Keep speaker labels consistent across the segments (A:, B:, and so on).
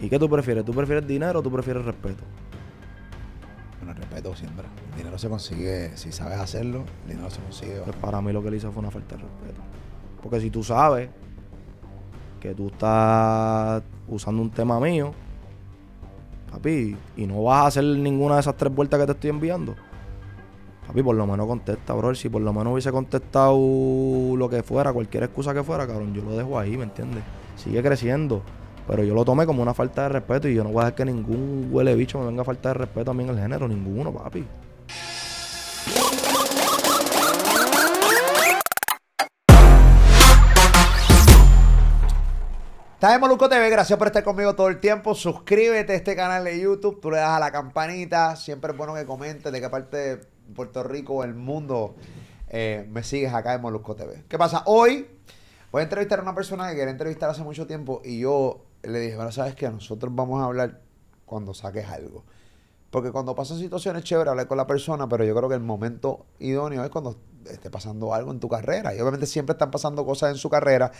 A: ¿Y qué tú prefieres? ¿Tú prefieres dinero o tú prefieres respeto? Bueno, respeto siempre. El dinero se consigue, si sabes hacerlo, el dinero se consigue. Pues para mí lo que le hizo fue una falta de respeto. Porque si tú sabes que tú estás usando un tema mío, papi, y no vas a hacer ninguna de esas tres vueltas que te estoy enviando, Papi, por lo menos contesta, bro. Si por lo menos hubiese contestado lo que fuera, cualquier excusa que fuera, cabrón, yo lo dejo ahí, ¿me entiendes? Sigue creciendo. Pero yo lo tomé como una falta de respeto y yo no voy a dejar que ningún huele bicho me venga a falta de respeto a mí en el género, ninguno, papi.
B: Estás en Molusco TV, gracias por estar conmigo todo el tiempo. Suscríbete a este canal de YouTube, tú le das a la campanita. Siempre es bueno que comentes de qué parte de Puerto Rico o el mundo eh, me sigues acá en Molusco TV. ¿Qué pasa? Hoy voy a entrevistar a una persona que quería entrevistar hace mucho tiempo y yo le dije, bueno, sabes que nosotros vamos a hablar cuando saques algo. Porque cuando pasan situaciones chévere hablar con la persona, pero yo creo que el momento idóneo es cuando esté pasando algo en tu carrera. Y obviamente siempre están pasando cosas en su carrera.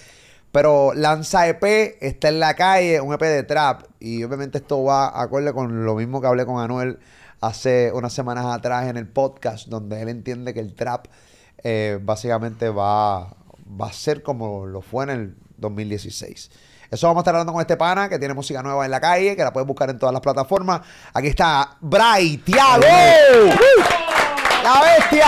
B: Pero lanza EP, está en la calle, un EP de trap. Y obviamente esto va acorde con lo mismo que hablé con Anuel hace unas semanas atrás en el podcast, donde él entiende que el trap eh, básicamente va, va a ser como lo fue en el 2016. Eso vamos a estar hablando con este pana que tiene música nueva en la calle, que la puedes buscar en todas las plataformas. Aquí está Bray Tiago. ¡La bestia!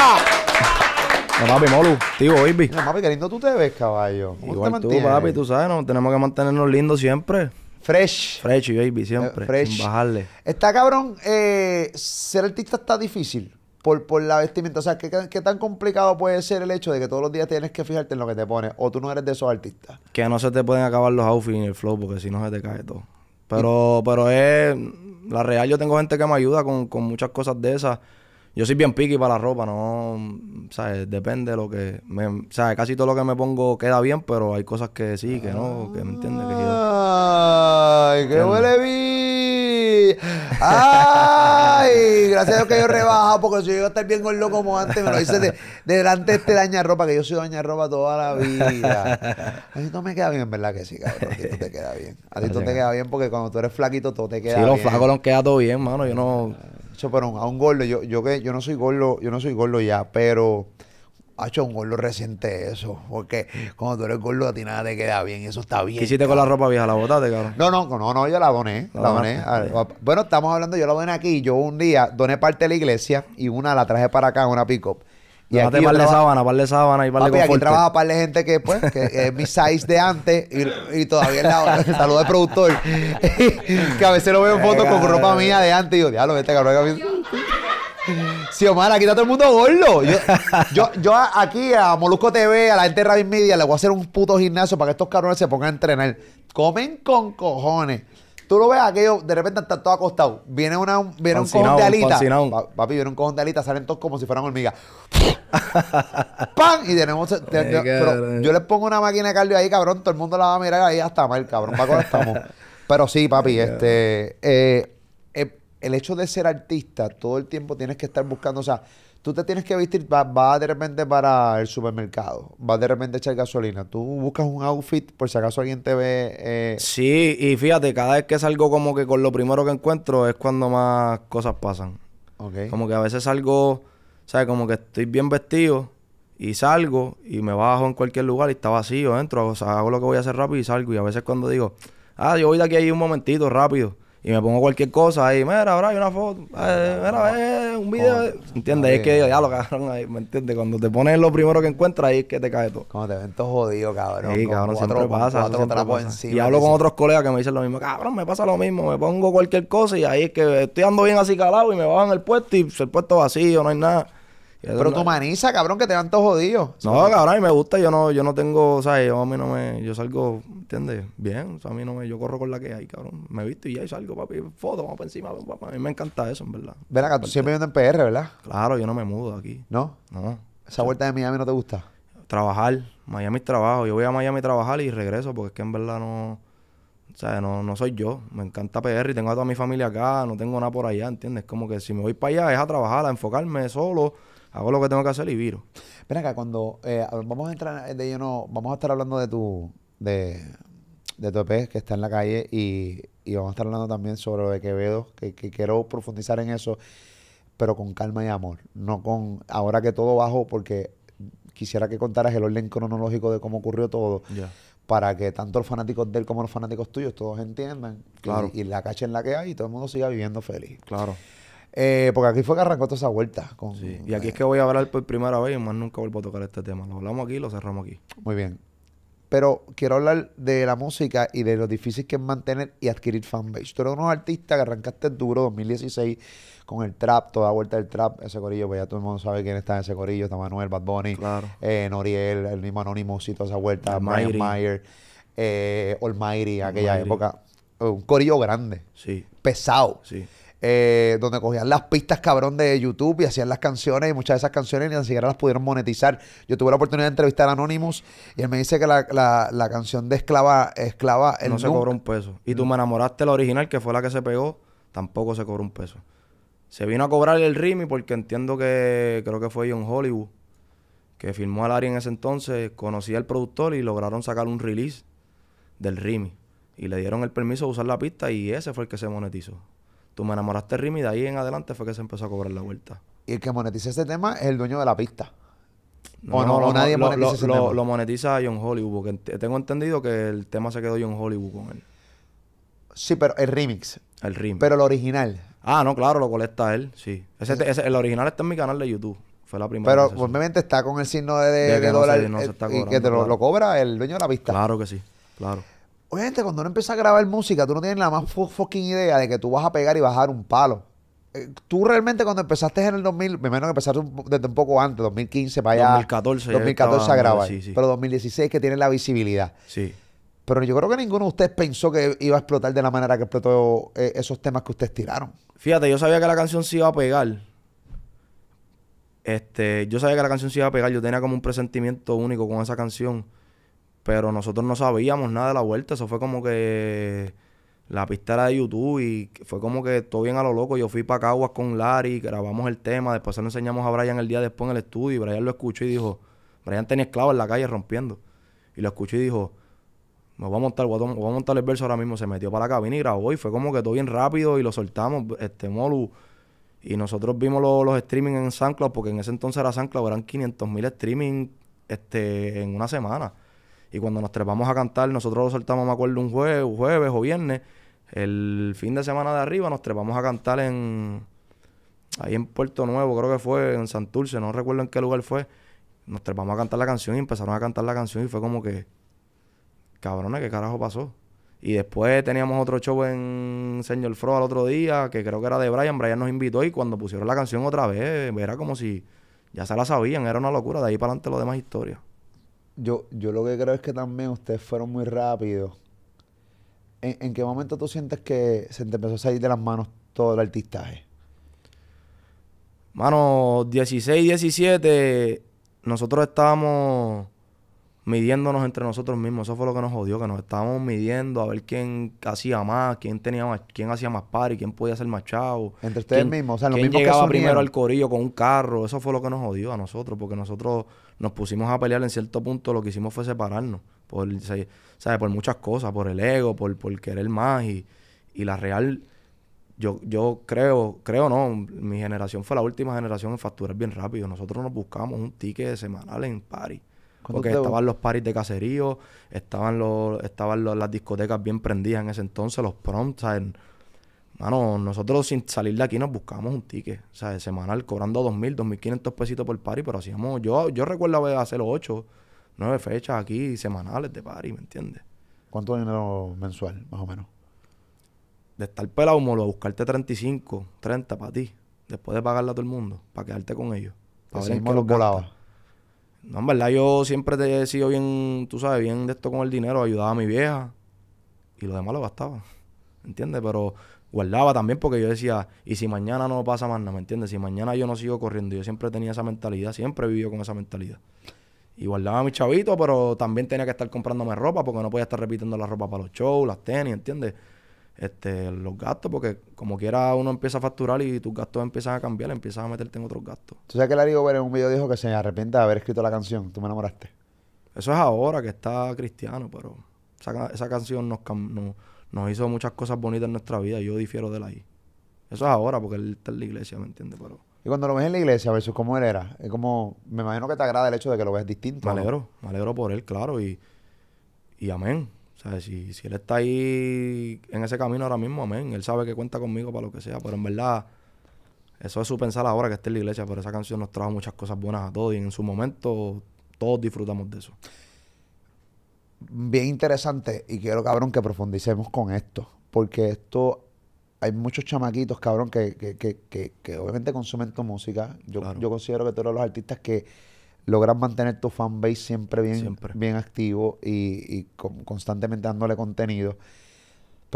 A: No, papi, Molu, tío, baby. No, papi, qué lindo tú te ves, caballo. Igual tú, papi, tú sabes, no, tenemos que mantenernos lindos siempre. Fresh. Fresh, baby, siempre. fresh. Sin bajarle.
B: Está cabrón, eh, ser artista está difícil por, por la vestimenta. O sea, ¿qué, ¿qué, tan complicado puede ser el hecho de que todos los días tienes que
A: fijarte en lo que te pones? O tú no eres de esos artistas. Que no se te pueden acabar los outfits y el flow, porque si no se te cae todo. Pero, pero es. La real, yo tengo gente que me ayuda con, muchas cosas de esas. Yo soy bien piqui para la ropa, no. ¿Sabes? Depende de lo que. Me, ¿Sabes? Casi todo lo que me pongo queda bien, pero hay cosas que sí, que no, que me entiendes. Ay, que huele bien. ¡ay! Gracias a Dios que yo
B: rebajo, porque si yo iba a estar bien gordo como antes, me lo hice de, este delante de este ropa que yo soy ropa toda la vida. A ti no me queda bien, en verdad que sí, cabrón. A ti te queda bien. A ti te queda bien porque cuando tú eres flaquito, todo te queda sí, bien. Sí, los flacos nos queda todo bien, mano. Yo no... pero a un gordo, yo, yo que yo no soy gordo, yo no soy gordo ya, pero ha hecho un gordo reciente eso. Porque cuando tú eres gordo, a ti nada te queda bien. Eso está bien. ¿Qué hiciste con la ropa vieja? ¿La botaste, cabrón? No, no, no, no yo la doné. La, doné. Ah, bueno, estamos hablando, yo la doné aquí. Yo un día doné parte de la iglesia y una la traje para acá, en una pick-up.
A: Y aquí par de sábana, par de sábana y par de aquí trabaja
B: par de gente que, pues, que es mi size de antes y, todavía es la saludo productor. que a veces lo veo en fotos eh, con ropa mía de antes y digo, diablo, vete cabrón. Si aquí está todo el mundo gordo. Yo, yo, yo aquí a Molusco TV, a la gente de Rabin Media, le voy a hacer un puto gimnasio para que estos cabrones se pongan a entrenar. Comen con cojones. Tú lo ves aquello, de repente están todos acostados. Viene, una, viene un cojón de alita. papi, viene un cojón de alita, salen todos como si fueran hormigas. ¡Pam! Y tenemos. Eh, yo les pongo una máquina de cardio ahí, cabrón. Todo el mundo la va a mirar ahí hasta mal, cabrón. Paco, estamos. Pero sí, papi, este el hecho de ser artista, todo el tiempo tienes que estar buscando, o sea, tú te tienes que vestir, vas va de repente para el supermercado, vas de
A: repente a echar gasolina, tú buscas un outfit por si acaso alguien te ve... Eh... Sí, y fíjate, cada vez que salgo como que con lo primero que encuentro es cuando más cosas pasan. Okay. Como que a veces salgo, ¿sabes? Como que estoy bien vestido y salgo y me bajo en cualquier lugar y está vacío, entro, o sea, hago lo que voy a hacer rápido y salgo. Y a veces cuando digo, ah, yo voy de aquí ahí un momentito, rápido y me pongo cualquier cosa ahí, mira, ahora hay una foto, eh, ah, mira, eh, un video, entiende ¿entiendes? Ah, es que ya lo cabrón ahí, ¿me entiendes? Cuando te pones lo primero que encuentras ahí es que te cae todo. Como te ven todo jodido, cabrón. Sí, cabrón, siempre pasa. y hablo con otros colegas que me dicen lo mismo, cabrón, me pasa lo mismo, me pongo cualquier cosa y ahí es que estoy ando bien así calado y me bajan el puesto y el puesto vacío, no hay nada. Pero tu maniza, cabrón, que te dan todo jodido No, cabrón, a mí me gusta, yo no, yo no tengo, o sea, yo a mí no me, yo salgo, ¿entiendes? Bien, o sea, a mí no me, yo corro con la que hay, cabrón. Me visto y ya y salgo, papi, foto, vamos para encima, A mí me encanta eso, en verdad. Verá que tú siempre viendo en PR, ¿verdad? Claro, yo no me mudo aquí.
B: ¿No? No.
A: ¿Esa vuelta de Miami no te gusta? Trabajar, Miami es trabajo. Yo voy a Miami a trabajar y regreso porque es que en verdad no, o sea, no, soy yo. Me encanta PR y tengo a toda mi familia acá, no tengo nada por allá, ¿entiendes? Como que si me voy para allá es a trabajar, a enfocarme solo hago lo que tengo que hacer y viro. Ven acá, cuando eh, vamos a entrar
B: de lleno, vamos a estar hablando de tu, de, de tu EP que está en la calle y, vamos a estar hablando también sobre lo de Quevedo, que, quiero profundizar en eso, pero con calma y amor, no con ahora que todo bajo, porque quisiera que contaras el orden cronológico de cómo ocurrió todo. Para que tanto los fanáticos de él como los fanáticos tuyos todos entiendan y, y la cacha en la que hay y todo el mundo siga viviendo feliz. Claro. Eh, porque aquí fue que arrancó toda esa vuelta. Y aquí es que voy a hablar por primera vez y más nunca vuelvo a tocar este tema. Lo hablamos aquí y lo cerramos aquí. Muy bien. Pero quiero hablar de la música y de lo difícil que es mantener y adquirir fanbase. Tú eres uno de los artistas que arrancaste duro 2016 con el trap, toda vuelta del trap, ese corillo, pues ya todo el mundo sabe quién está en ese corillo, está Manuel, Bad Bunny, eh, Noriel, el mismo Anonymous y toda esa vuelta, Mayer. Mayer, eh, Almighty, aquella época. Un corillo grande, sí. pesado. Sí. Eh, donde cogían las pistas cabrón de YouTube y hacían las canciones y muchas de esas canciones ni siquiera las pudieron monetizar. Yo tuve la oportunidad de entrevistar a Anonymous
A: y él me dice que la, canción de Esclava, Esclava, no se cobró un peso. Y tú mm. me enamoraste la original, que fue la que se pegó, tampoco se cobró un peso. Se vino a cobrar el Rimi porque entiendo que creo que fue John Hollywood que firmó al área en ese entonces, conocía al productor y lograron sacar un release del Rimi. Y le dieron el permiso de usar la pista y ese fue el que se monetizó. Tú me enamoraste de y de ahí en adelante fue que se empezó a cobrar la vuelta. Y el que monetiza ese tema es el dueño de la pista. No, no, lo, nadie monetiza lo, ese monetiza John Hollywood, porque tengo entendido que el tema se quedó John Hollywood con él. Sí, pero el remix. El remix. Pero el original. Ah, no, claro, lo colecta él, sí. Ese, el original está en mi canal de YouTube. Fue la primera. Pero
B: obviamente está con el signo de, de, dólar. Eh, y que te lo,
A: cobra el dueño de la pista. Claro que sí, claro.
B: Obviamente, cuando uno empieza a grabar música, tú no tienes la más fucking idea de que tú vas a pegar y bajar un palo. Eh, tú realmente cuando empezaste en el 2000, me imagino que empezaste desde un poco antes, 2015 para allá. 2014. 2014 a grabar. Sí, sí. Pero 2016 que tiene la visibilidad. Sí. Pero yo creo que ninguno de ustedes pensó que iba a explotar de la manera que explotó eh, esos temas que ustedes tiraron.
A: Fíjate, yo sabía que la canción se iba a pegar. Este, yo sabía que la canción se iba a pegar. Yo tenía como un presentimiento único con esa canción. Pero nosotros no sabíamos nada de la vuelta. Eso fue como que la pista era de YouTube y fue como que todo bien a lo loco. Yo fui para Caguas con Larry, grabamos el tema, después se lo enseñamos a Brian el día después en el estudio y Brian lo escuchó y dijo, Brian tenía esclavos en la calle rompiendo. Y lo escuchó y dijo, me voy a montar, a, montar el verso ahora mismo. Se metió para la cabina y grabó y fue como que todo bien rápido y lo soltamos, este Molu. Y nosotros vimos los streaming en SoundCloud porque en ese entonces era SoundCloud, eran 500 mil streaming este, en una semana. Y cuando nos trepamos a cantar, nosotros lo soltamos, me acuerdo, un jueves, jueves o viernes. El fin de semana de arriba nos trepamos a cantar en... Ahí en Puerto Nuevo, creo que fue, en Santurce, no recuerdo en qué lugar fue. Nos trepamos a cantar la canción y empezaron a cantar la canción y fue como que... Cabrona, ¿qué carajo pasó? Y después teníamos otro show en Señor Fro al otro día, que creo que era de Brian. Brian nos invitó y cuando pusieron la canción otra vez, era como si ya se la sabían, era una locura. De ahí para adelante lo demás historias yo,
B: yo lo que creo es que también ustedes fueron muy rápidos. ¿En, qué momento tú
A: sientes que se te empezó a salir de las manos todo el artistaje? Mano, 16, 17, nosotros estábamos midiéndonos entre nosotros mismos. Eso fue lo que nos jodió, que nos estábamos midiendo a ver quién hacía más, quién tenía más, quién hacía más y quién podía ser más chavo. Entre ustedes mismos, o sea, los quién mismos llegaba primero al corillo con un carro. Eso fue lo que nos jodió a nosotros, porque nosotros nos pusimos a pelear en cierto punto, lo que hicimos fue separarnos. Por, por muchas cosas, por el ego, por, por querer más. Y, y la real, yo, yo creo, creo no, mi generación fue la última generación en facturar bien rápido. Nosotros nos buscamos un ticket semanal en París. Porque estaban los paris de caserío, estaban los, estaban las discotecas bien prendidas en ese entonces, los prompts, en Mano, nosotros sin salir de aquí nos buscamos un ticket, o sea, semanal, cobrando 2.000, 2.500 pesitos por party, pero hacíamos, yo, yo recuerdo hacer ocho, 9 fechas aquí semanales de party, ¿me entiendes? ¿Cuánto dinero mensual, más o menos? De estar pelado, molo, buscarte 35, 30 para ti, después de pagarle a todo el mundo, para quedarte con ellos. Para ver los volaba. No, en verdad, yo siempre te he sido bien, tú sabes, bien de esto con el dinero, ayudaba a mi vieja y lo demás lo gastaba, ¿Me ¿entiendes? Pero guardaba también porque yo decía, y si mañana no pasa más nada, ¿me entiendes? Si mañana yo no sigo corriendo, yo siempre tenía esa mentalidad, siempre he vivido con esa mentalidad. Y guardaba a chavito, pero también tenía que estar comprándome ropa porque no podía estar repitiendo la ropa para los shows, las tenis, ¿entiendes? Este, los gastos, porque como quiera uno empieza a facturar y tus gastos empiezan a cambiar, empiezas a meterte en otros gastos. ¿Tú sabes que Larry Gober en un video dijo que se arrepiente de haber escrito la canción? ¿Tú me enamoraste? Eso es ahora que está cristiano, pero esa, esa canción nos, nos nos hizo muchas cosas bonitas en nuestra vida. y Yo difiero de él ahí. Eso es ahora, porque él está en la iglesia, ¿me entiendes? Pero... Y cuando
B: lo ves en la iglesia a veces como él era, es como, me imagino que te agrada el hecho de que lo ves distinto. Me alegro, me alegro por
A: él, claro, y, y amén. O sea, si, si él está ahí en ese camino ahora mismo, amén. Él sabe que cuenta conmigo para lo que sea, pero en verdad, eso es su pensar ahora que está en la iglesia, pero esa canción nos trajo muchas cosas buenas a todos y en su momento todos disfrutamos de eso
B: bien interesante y quiero, cabrón, que profundicemos con esto. Porque esto, hay muchos chamaquitos, cabrón, que, que, que, que obviamente consumen tu música. Yo, considero que todos los artistas que logran mantener tu fanbase siempre bien, bien activo y, constantemente dándole contenido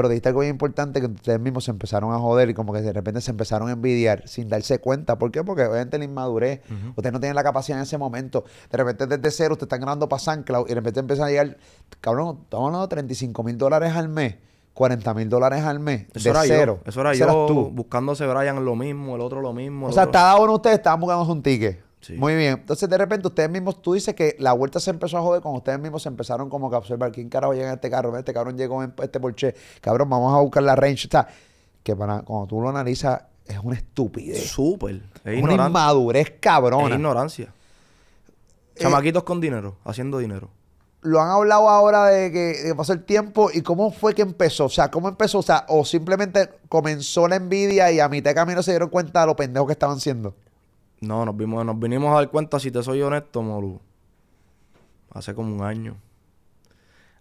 B: pero dijiste algo bien importante que ustedes mismos se empezaron a joder y como que de repente se empezaron a envidiar sin darse cuenta. ¿Por qué? Porque obviamente la inmadurez, ustedes no tienen la capacidad en ese momento. De repente desde cero ustedes están ganando para San y de repente empiezan a llegar, cabrón, estamos hablando de 35 mil dólares al mes. 40 mil dólares al mes. Eso de era cero. Eso era Eso yo. Tú.
A: Buscándose Brian lo mismo, el otro lo mismo. o sea, estaba cada uno
B: ustedes estaba buscando un ticket. Muy bien. Entonces, de repente, ustedes mismos, tú dices que la vuelta se empezó a joder cuando ustedes mismos se empezaron como que a observar quién carajo llega en este carro. Este cabrón llegó en este Porsche. Cabrón, vamos a buscar la range. O que para, cuando tú lo analizas, es una estupidez.
A: Súper. Es una inmadurez cabrona. Es ignorancia. Eh, Chamaquitos con dinero, haciendo dinero.
B: Lo han hablado ahora de que pasó el tiempo y cómo fue que empezó. O sea, cómo empezó. O sea, o simplemente comenzó la envidia y a mitad de camino se dieron cuenta de lo pendejos que estaban siendo.
A: No, nos, vimos, nos vinimos a dar cuenta, si te soy honesto, Molu. Hace como un año.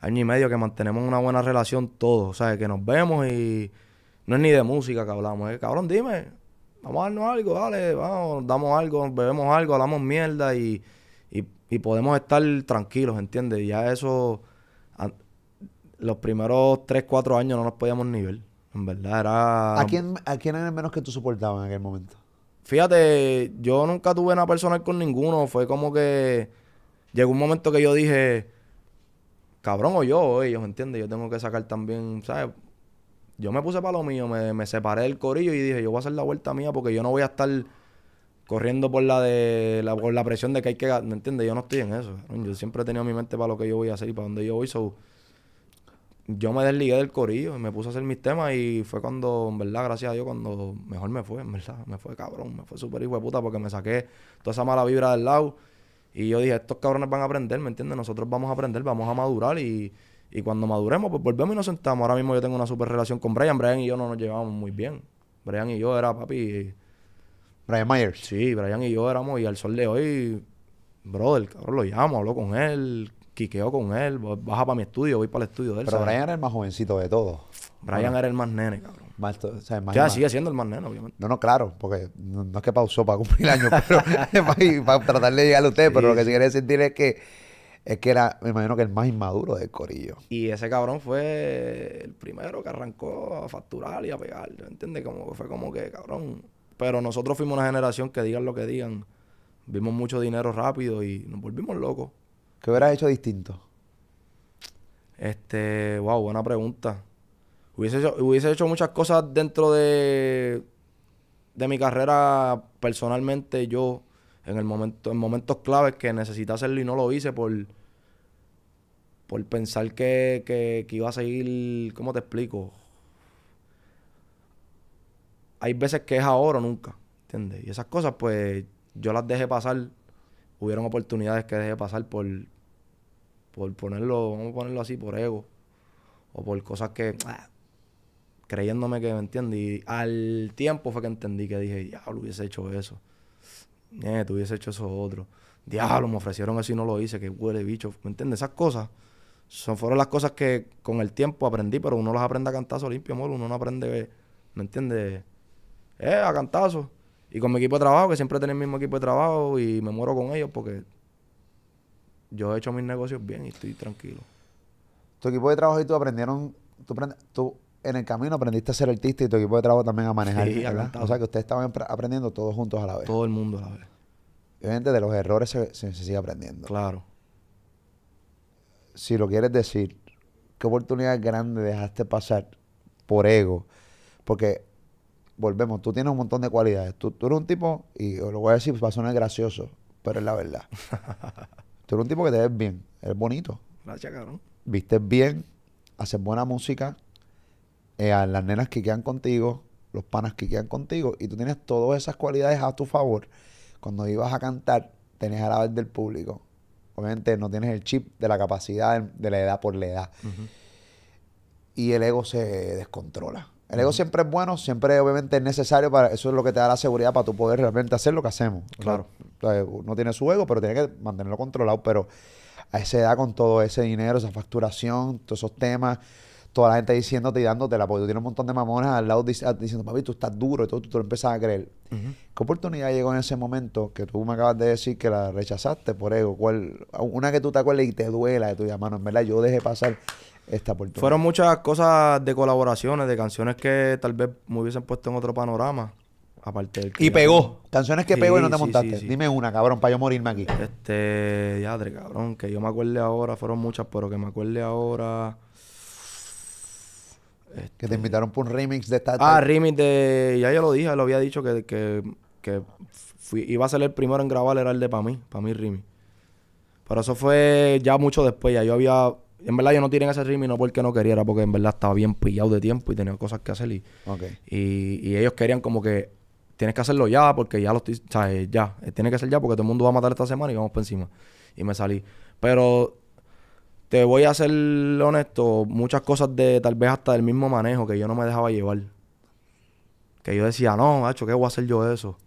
A: Año y medio que mantenemos una buena relación todos. O sea, que nos vemos y no es ni de música que hablamos. ¿eh? Cabrón, dime, vamos a darnos algo, dale, vamos, damos algo, bebemos algo, hablamos mierda y, y, podemos estar tranquilos, ¿entiendes? Ya eso, los primeros tres cuatro años no nos podíamos ni ver. En verdad era... ¿A quién, ¿A quién era menos que tú soportabas en aquel momento? Fíjate, yo nunca tuve nada personal con ninguno. Fue como que llegó un momento que yo dije, cabrón o yo, ellos, ¿entiendes? Yo tengo que sacar también, ¿sabes? Yo me puse para lo mío, me, separé del corillo y dije, yo voy a hacer la vuelta mía porque yo no voy a estar corriendo por la de la, la presión de que hay que, ¿me entiendes? Yo no estoy en eso. Yo siempre he tenido mi mente para lo que yo voy a hacer y para dónde yo voy. So, yo me desligué del corillo y me puse a hacer mis temas y fue cuando, en verdad, gracias a Dios, cuando mejor me fue, en verdad, me fue cabrón, me fue súper hijo de puta porque me saqué toda esa mala vibra del lado y yo dije, estos cabrones van a aprender, ¿me entiendes? Nosotros vamos a aprender, vamos a madurar y, y cuando maduremos, pues volvemos y nos sentamos. Ahora mismo yo tengo una super relación con Brian, Brian y yo no nos llevamos muy bien. Brian y yo era papi. Y, Brian Myers. Sí, Brian y yo éramos y al sol de hoy, brother, cabrón, lo llamo, hablo con él, quiqueo con él, baja para mi estudio, voy para el estudio de él. Pero Brian
B: era el más jovencito de todos. Brian era
A: el más nene, cabrón. o sea, sigue siendo el más nene, obviamente.
B: No, no, claro, porque no, es que pausó para cumplir años, pero para, tratar de llegar a usted, pero lo que sí quiere decir es que es que era, me imagino que el más inmaduro del corillo.
A: Y ese cabrón fue el primero que arrancó a facturar y a pegar, ¿entiendes? Como fue como que, cabrón. Pero nosotros fuimos una generación que digan lo que digan, vimos mucho dinero rápido y nos volvimos locos. ¿Qué hubieras hecho distinto? Este, wow, buena pregunta. Hubiese hecho, hubiese hecho muchas cosas dentro de, de mi carrera personalmente yo en el momento en momentos claves que necesité hacerlo y no lo hice por por pensar que, que, iba a seguir, ¿cómo te explico? Hay veces que es ahora o nunca, ¿entiendes? Y esas cosas pues yo las dejé pasar hubieron oportunidades que dejé pasar por, por ponerlo, vamos a ponerlo así, por ego. O por cosas que, ah, creyéndome que me entiendes? Y al tiempo fue que entendí que dije, diablo, hubiese hecho eso. Te hubiese hecho eso otro. Diablo, me ofrecieron eso y no lo hice, que huele bicho. ¿Me entiendes? Esas cosas son, fueron las cosas que con el tiempo aprendí, pero uno las aprende a cantazo limpio, amor. Uno no aprende, ¿me entiendes? Eh, a cantazo. Y con mi equipo de trabajo, que siempre tengo el mismo equipo de trabajo y me muero con ellos porque yo he hecho mis negocios bien y estoy tranquilo. Tu equipo de trabajo y tú aprendieron, tú, en el camino
B: aprendiste a ser artista y tu equipo de trabajo también a manejar. O sea que ustedes estaban aprendiendo todos juntos a la vez. Todo el mundo a la vez. Obviamente de los errores se, se sigue aprendiendo. Claro. Si lo quieres decir, ¿qué oportunidad grande dejaste pasar por ego? Porque volvemos, tú tienes un montón de cualidades. Tú, eres un tipo, y lo voy a decir, va a sonar gracioso, pero es la verdad. tú eres un tipo que te ves bien, eres bonito. Gracias, cabrón. Vistes bien, haces buena música, eh, a las nenas que quedan contigo, los panas que quedan contigo, y tú tienes todas esas cualidades a tu favor. Cuando ibas a cantar, tenés a la vez del público. Obviamente no tienes el chip de la capacidad de, la edad por la edad. Y el ego se descontrola. El ego siempre es bueno, siempre obviamente es necesario para eso es lo que te da la seguridad para tú poder realmente hacer lo que hacemos. Claro. No uno tiene su ego, pero tiene que mantenerlo controlado. Pero a esa edad, con todo ese dinero, esa facturación, todos esos temas, toda la gente diciéndote y dándote porque tú tienes un montón de mamonas al lado diciendo, papi, tú estás duro, y todo, tú, lo empiezas a creer. ¿Qué oportunidad llegó en ese momento que tú me acabas de decir que la rechazaste por ego? una que tú te acuerdes y te duela de tu hermano, en verdad, yo dejé pasar fueron
A: muchas cosas de colaboraciones, de canciones que tal vez me hubiesen puesto en otro panorama. Aparte Y pegó. Canciones que pegó y no te montaste. Dime una, cabrón, para yo morirme aquí. Este, Diadre, cabrón, que yo me acuerde ahora, fueron muchas, pero que me acuerde ahora. Que te este, invitaron
B: por un remix de esta. Ah, remix
A: de. Ya yo lo dije, lo había dicho que, que, iba a ser el primero en grabar, era el de para mí, para mí remix. Pero eso fue ya mucho después, ya yo había en verdad yo no tiré ese ritmo y no porque no quería, porque en verdad estaba bien pillado de tiempo y tenía cosas que hacer. Y, y, ellos querían como que tienes que hacerlo ya porque ya lo estoy, sea, eh, Ya, eh, tiene que ser ya porque todo el mundo va a matar esta semana y vamos por encima. Y me salí. Pero te voy a ser honesto, muchas cosas de tal vez hasta del mismo manejo que yo no me dejaba llevar. Que yo decía, no, macho, ¿qué voy a hacer yo de eso?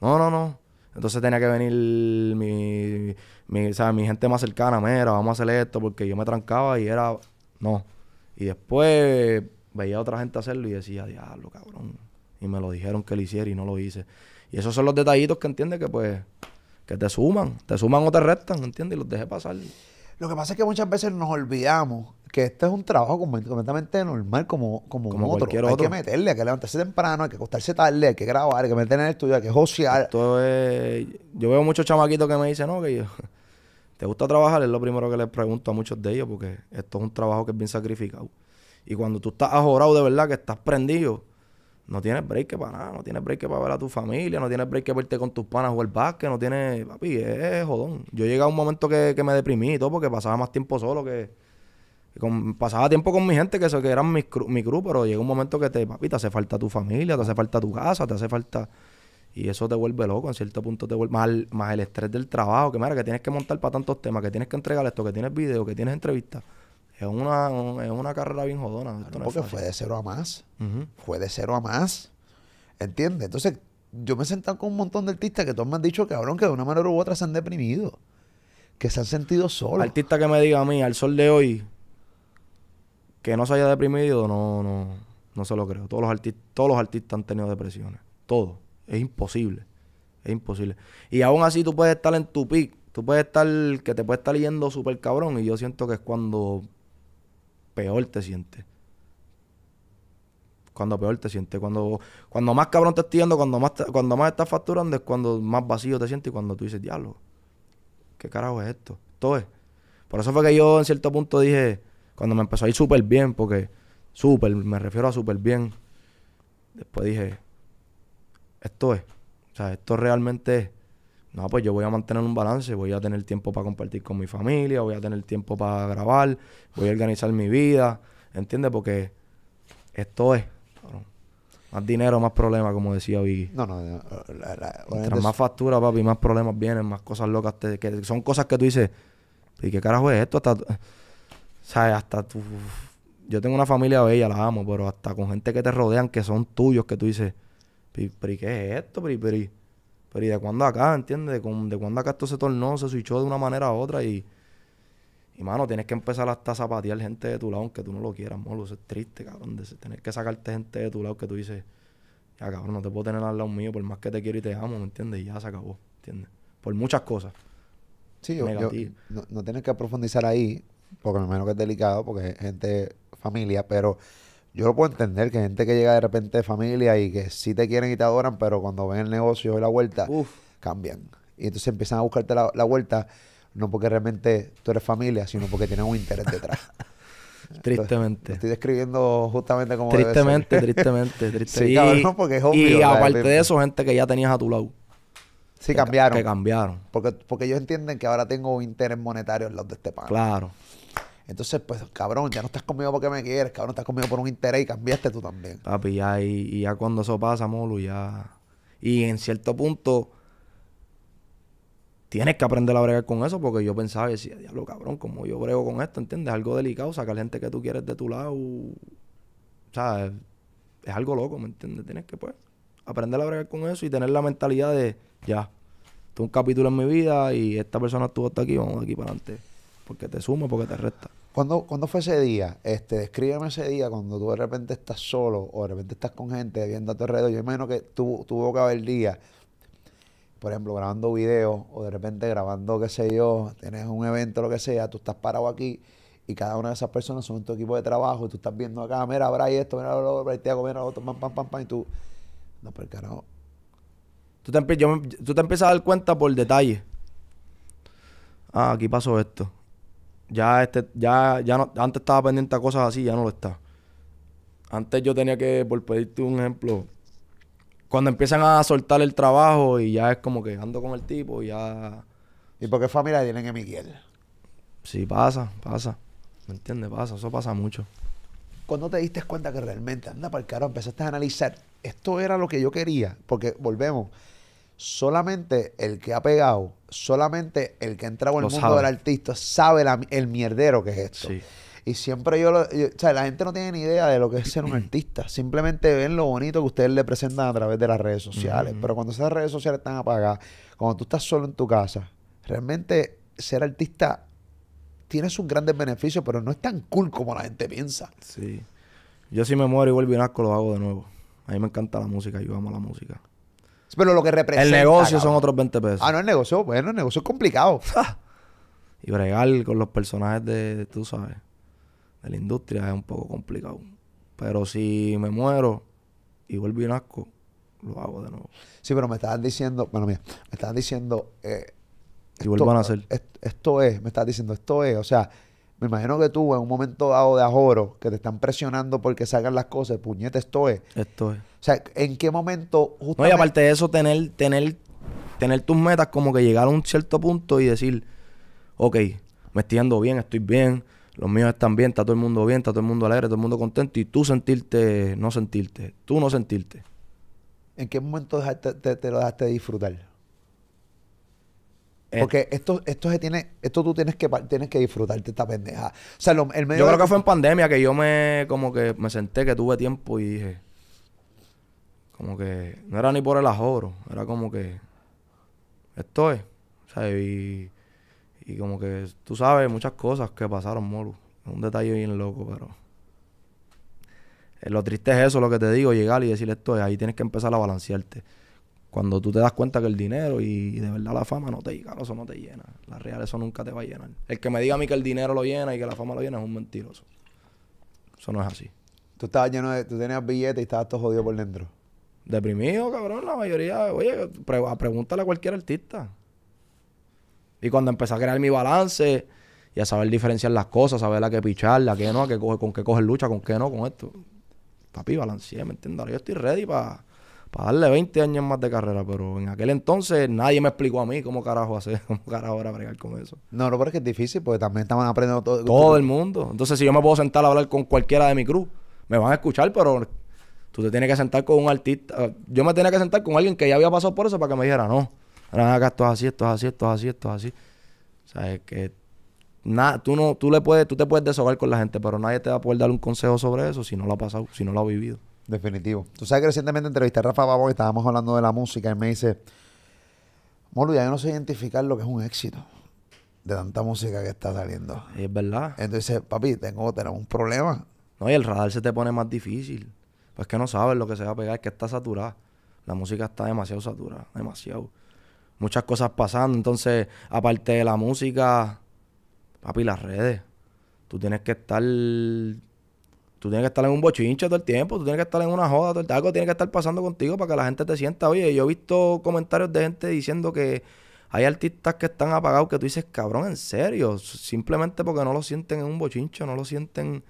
A: No, no, no. Entonces tenía que venir mi, mi, mi gente más cercana, mira, vamos a hacer esto, porque yo me trancaba y era, no. Y después veía a otra gente hacerlo y decía, diablo, cabrón. Y me lo dijeron que lo hiciera y no lo hice. Y esos son los detallitos que entiende que pues, que te suman, te suman o te restan, ¿entiendes? Y los dejé pasar.
B: Lo que pasa es que muchas veces nos olvidamos que este es un trabajo completamente normal como, como, como otro. Hay que meterle, hay que levantarse temprano, hay que acostarse tarde, hay que grabar, hay que meter en el estudio, hay que josear. yo
A: veo muchos chamaquitos que me dicen, no, que yo, ¿Te gusta trabajar? Es lo primero que les pregunto a muchos de ellos porque esto es un trabajo que es bien sacrificado. Y cuando tú estás ajorado de verdad, que estás prendido, no tienes break para nada, no tienes break para ver a tu familia, no tienes break para verte con tus panas a jugar básquet, no tienes, papi, es jodón. Yo llegué a un momento que, me deprimí y todo porque pasaba más tiempo solo que, pasaba tiempo con mi gente que, que eran mi, mi crew, pero llega un momento que te, papi, te hace falta tu familia, te hace falta tu casa, te hace falta y eso te vuelve loco, en cierto punto te vuelve más el, estrés del trabajo, que mira, que tienes que montar para tantos temas, que tienes que entregar esto, que tienes videos que tienes entrevistas. Es una, es una carrera bien jodona. porque fue
B: de cero a más. Fue de cero a más. ¿Entiendes? Entonces, yo me he sentado con un montón de artistas que todos me han dicho, cabrón, que de una manera u otra se han deprimido. Que se han sentido solos.
A: Artista que me diga a mí, al sol de hoy, que no se haya deprimido, no, no, no se lo creo. Todos los, artistas, todos los artistas han tenido depresiones. Todos. Es imposible. Es imposible. Y aún así tú puedes estar en tu pick. Tú puedes estar, que te puede estar yendo súper cabrón. Y yo siento que es cuando peor te sientes. Cuando peor te sientes. Cuando, cuando más cabrón te estás yendo, cuando más, cuando más estás facturando, es cuando más vacío te sientes y cuando tú dices, diálogo. ¿qué carajo es esto? Todo es. Por eso fue que yo en cierto punto dije, cuando me empezó a ir súper bien, porque súper, me refiero a súper bien, después dije, esto es. O sea, esto realmente es. No, pues yo voy a mantener un balance, voy a tener tiempo para compartir con mi familia, voy a tener tiempo para grabar, voy a organizar mi vida, ¿entiendes? Porque esto es. más dinero, más problemas, como decía Vicky. No, no, no Mientras más factura, papi, más problemas vienen, más cosas locas. Te, que son cosas que tú dices, ¿y qué carajo es esto? Hasta, ¿sabes? Hasta tú. Yo tengo una familia bella, la amo, pero hasta con gente que te rodean que son tuyos, que tú dices pero qué es esto? Pero, pero, ¿y de cuándo acá, entiendes? De, cuándo acá esto se tornó, se switchó de una manera u otra y... Y mano, tienes que empezar hasta zapatear gente de tu lado, aunque tú no lo quieras, molo. Eso es triste, cabrón. De tener que sacarte gente de tu lado que tú dices, ya cabrón, no te puedo tener al lado mío, por más que te quiero y te amo, ¿me entiendes? Y ya se acabó, ¿entiendes? Por muchas cosas. Sí, yo,
B: no, tienes que profundizar ahí, porque al menos que es delicado, porque es gente, familia, pero yo lo puedo entender que gente que llega de repente de familia y que sí te quieren y te adoran, pero cuando ven el negocio y la vuelta, cambian. Y entonces empiezan a buscarte la, vuelta, no porque realmente tú eres familia, sino porque tienen un interés detrás. tristemente. estoy describiendo justamente como. Tristemente, tristemente, tristemente. Sí, y, porque es obvio. Y aparte de eso,
A: gente que ya tenías a tu lado. Sí, cambiaron. Que cambiaron. Porque,
B: porque ellos entienden que ahora tengo un interés monetario en los de este pan. Claro. Entonces, pues, cabrón, ya no estás conmigo porque me quieres, cabrón, estás conmigo por un interés y cambiaste tú también.
A: Papi, ya, y, ya cuando eso pasa, Molu, ya. Y en cierto punto, tienes que aprender a bregar con eso, porque yo pensaba y decía, diablo, cabrón, como yo brego con esto, ¿entiendes? Algo delicado, sacar gente que tú quieres de tu lado. O sea, es, algo loco, ¿me entiendes? Tienes que, pues, aprender a bregar con eso y tener la mentalidad de, ya, tengo un capítulo en mi vida y esta persona estuvo hasta aquí, vamos de aquí para adelante. Porque te suma, porque te resta. ¿Cuándo, fue ese día?
B: Este, descríbeme ese día cuando tú de repente estás solo o de repente estás con gente viendo a tu alrededor. Yo imagino que tuvo que haber día, por ejemplo, grabando videos o de repente grabando, qué sé yo, tienes un evento, lo que sea, tú estás parado aquí y cada una de esas personas son tu equipo de trabajo y tú estás viendo acá, mira, habrá esto, mira, lo otro, mira, lo otro, pam, pam, pam, pam, y tú, no, pero carajo.
A: Tú te, yo, tú te empiezas a dar cuenta por detalle. Ah, aquí pasó esto ya, este, ya, ya no, antes estaba pendiente a cosas así, ya no lo está. Antes yo tenía que, por pedirte un ejemplo, cuando empiezan a soltar el trabajo y ya es como que ando con el tipo y ya... ¿Y por qué familia tienen que Miguel? Sí, pasa, pasa. ¿Me entiendes? Pasa, eso pasa mucho. Cuando te diste cuenta que realmente, anda para el carro?
B: empezaste a analizar, esto era lo que yo quería, porque volvemos, solamente el que ha pegado solamente el que ha entrado el mundo del artista sabe el mierdero que es esto. Y siempre yo, lo, O sea, la gente no tiene ni idea de lo que es ser un artista. Simplemente ven lo bonito que ustedes le presentan a través de las redes sociales. Pero cuando esas redes sociales están apagadas, cuando tú estás solo en tu casa, realmente ser artista tiene sus grandes
A: beneficios, pero no es tan cool como la gente piensa. Sí. Yo si me muero y vuelvo y Asco, lo hago de nuevo. A mí me encanta la música, yo amo la música.
B: Pero lo que representa. El negocio son otros
A: 20 pesos. Ah, no,
B: el negocio, bueno, el negocio es complicado. Ah.
A: y bregar con los personajes de, tú sabes, de la industria es un poco complicado. Pero si me muero y vuelvo en Asco, lo hago de nuevo. Sí, pero me estaban diciendo, bueno, mira, me estaban
B: diciendo. Eh,
A: y vuelvo a hacer.
B: Eh, esto, es, me estás diciendo, esto es, o sea. Me imagino que tú en un momento dado de ajoro, que te están presionando porque salgan las cosas, puñete, esto
A: es. Esto es. O sea, ¿en qué momento justamente... No, y aparte de eso, tener, tener, tener tus metas como que llegar a un cierto punto y decir, ok, me estoy yendo bien, estoy bien, los míos están bien, está todo el mundo bien, está todo el mundo alegre, todo el mundo contento, y tú sentirte, no sentirte, tú no sentirte.
B: ¿En qué momento te, lo dejaste disfrutar? Eh. Porque esto, esto se tiene, esto tú tienes que tienes que disfrutarte esta pendeja. O
A: sea, medio yo creo que fue en pandemia que yo me como que me senté que tuve tiempo y dije, como que no era ni por el ajoro, era como que estoy, es, ¿sabes? Y, y como que tú sabes muchas cosas que pasaron, molo. Es Un detalle bien loco, pero. lo triste es eso, lo que te digo, llegar y decir esto ahí tienes que empezar a balancearte. Cuando tú te das cuenta que el dinero y de verdad la fama no te llega, eso no te llena. La real, eso nunca te va a llenar. El que me diga a mí que el dinero lo llena y que la fama lo llena es un mentiroso. Eso no es así. Tú estabas lleno de. Tú tenías billetes y estabas todo jodido por dentro. Deprimido, cabrón, la mayoría. Oye, a pregúntale a cualquier artista. Y cuando empecé a crear mi balance y a saber diferenciar las cosas, saber a qué pichar, la qué no, a qué coge, con qué coger lucha, con qué no, con esto. Papi, balanceé, ¿me entiendes? Yo estoy ready para darle 20 años más de carrera, pero en aquel entonces nadie me explicó a mí cómo carajo hacer, cómo carajo era bregar con eso. No, no, pero es que es difícil porque también estaban aprendiendo todo. Todo el mundo. Entonces, si yo me puedo sentar a hablar con cualquiera de mi crew, me van a escuchar, pero Tú te tienes que sentar con un artista. Yo me tenía que sentar con alguien que ya había pasado por eso para que me dijera, no, acá esto es así, esto es así, esto es así, esto es así. O sea, es que tú no, tú le puedes, tú te puedes desahogar con la gente, pero nadie te va a poder dar un consejo sobre eso si no lo ha pasado, si no lo ha vivido.
B: Definitivo. Tú sabes que recientemente entrevisté a Rafa Babón y estábamos hablando de la música y me dice, Molu, ya yo no sé identificar lo que es un éxito de tanta música que está saliendo. es verdad.
A: Entonces, papi, tengo, tenemos un problema. No, y el radar se te pone más difícil. Pues que no sabes lo que se va a pegar, es que está saturada. La música está demasiado saturada, demasiado. Muchas cosas pasando. Entonces, aparte de la música, papi, las redes. Tú tienes que estar. Tú tienes que estar en un bochincho todo el tiempo, tú tienes que estar en una joda todo el tiempo. Algo tiene que estar pasando contigo para que la gente te sienta. Oye, yo he visto comentarios de gente diciendo que hay artistas que están apagados que tú dices, cabrón, en serio. Simplemente porque no lo sienten en un bochincho, no lo sienten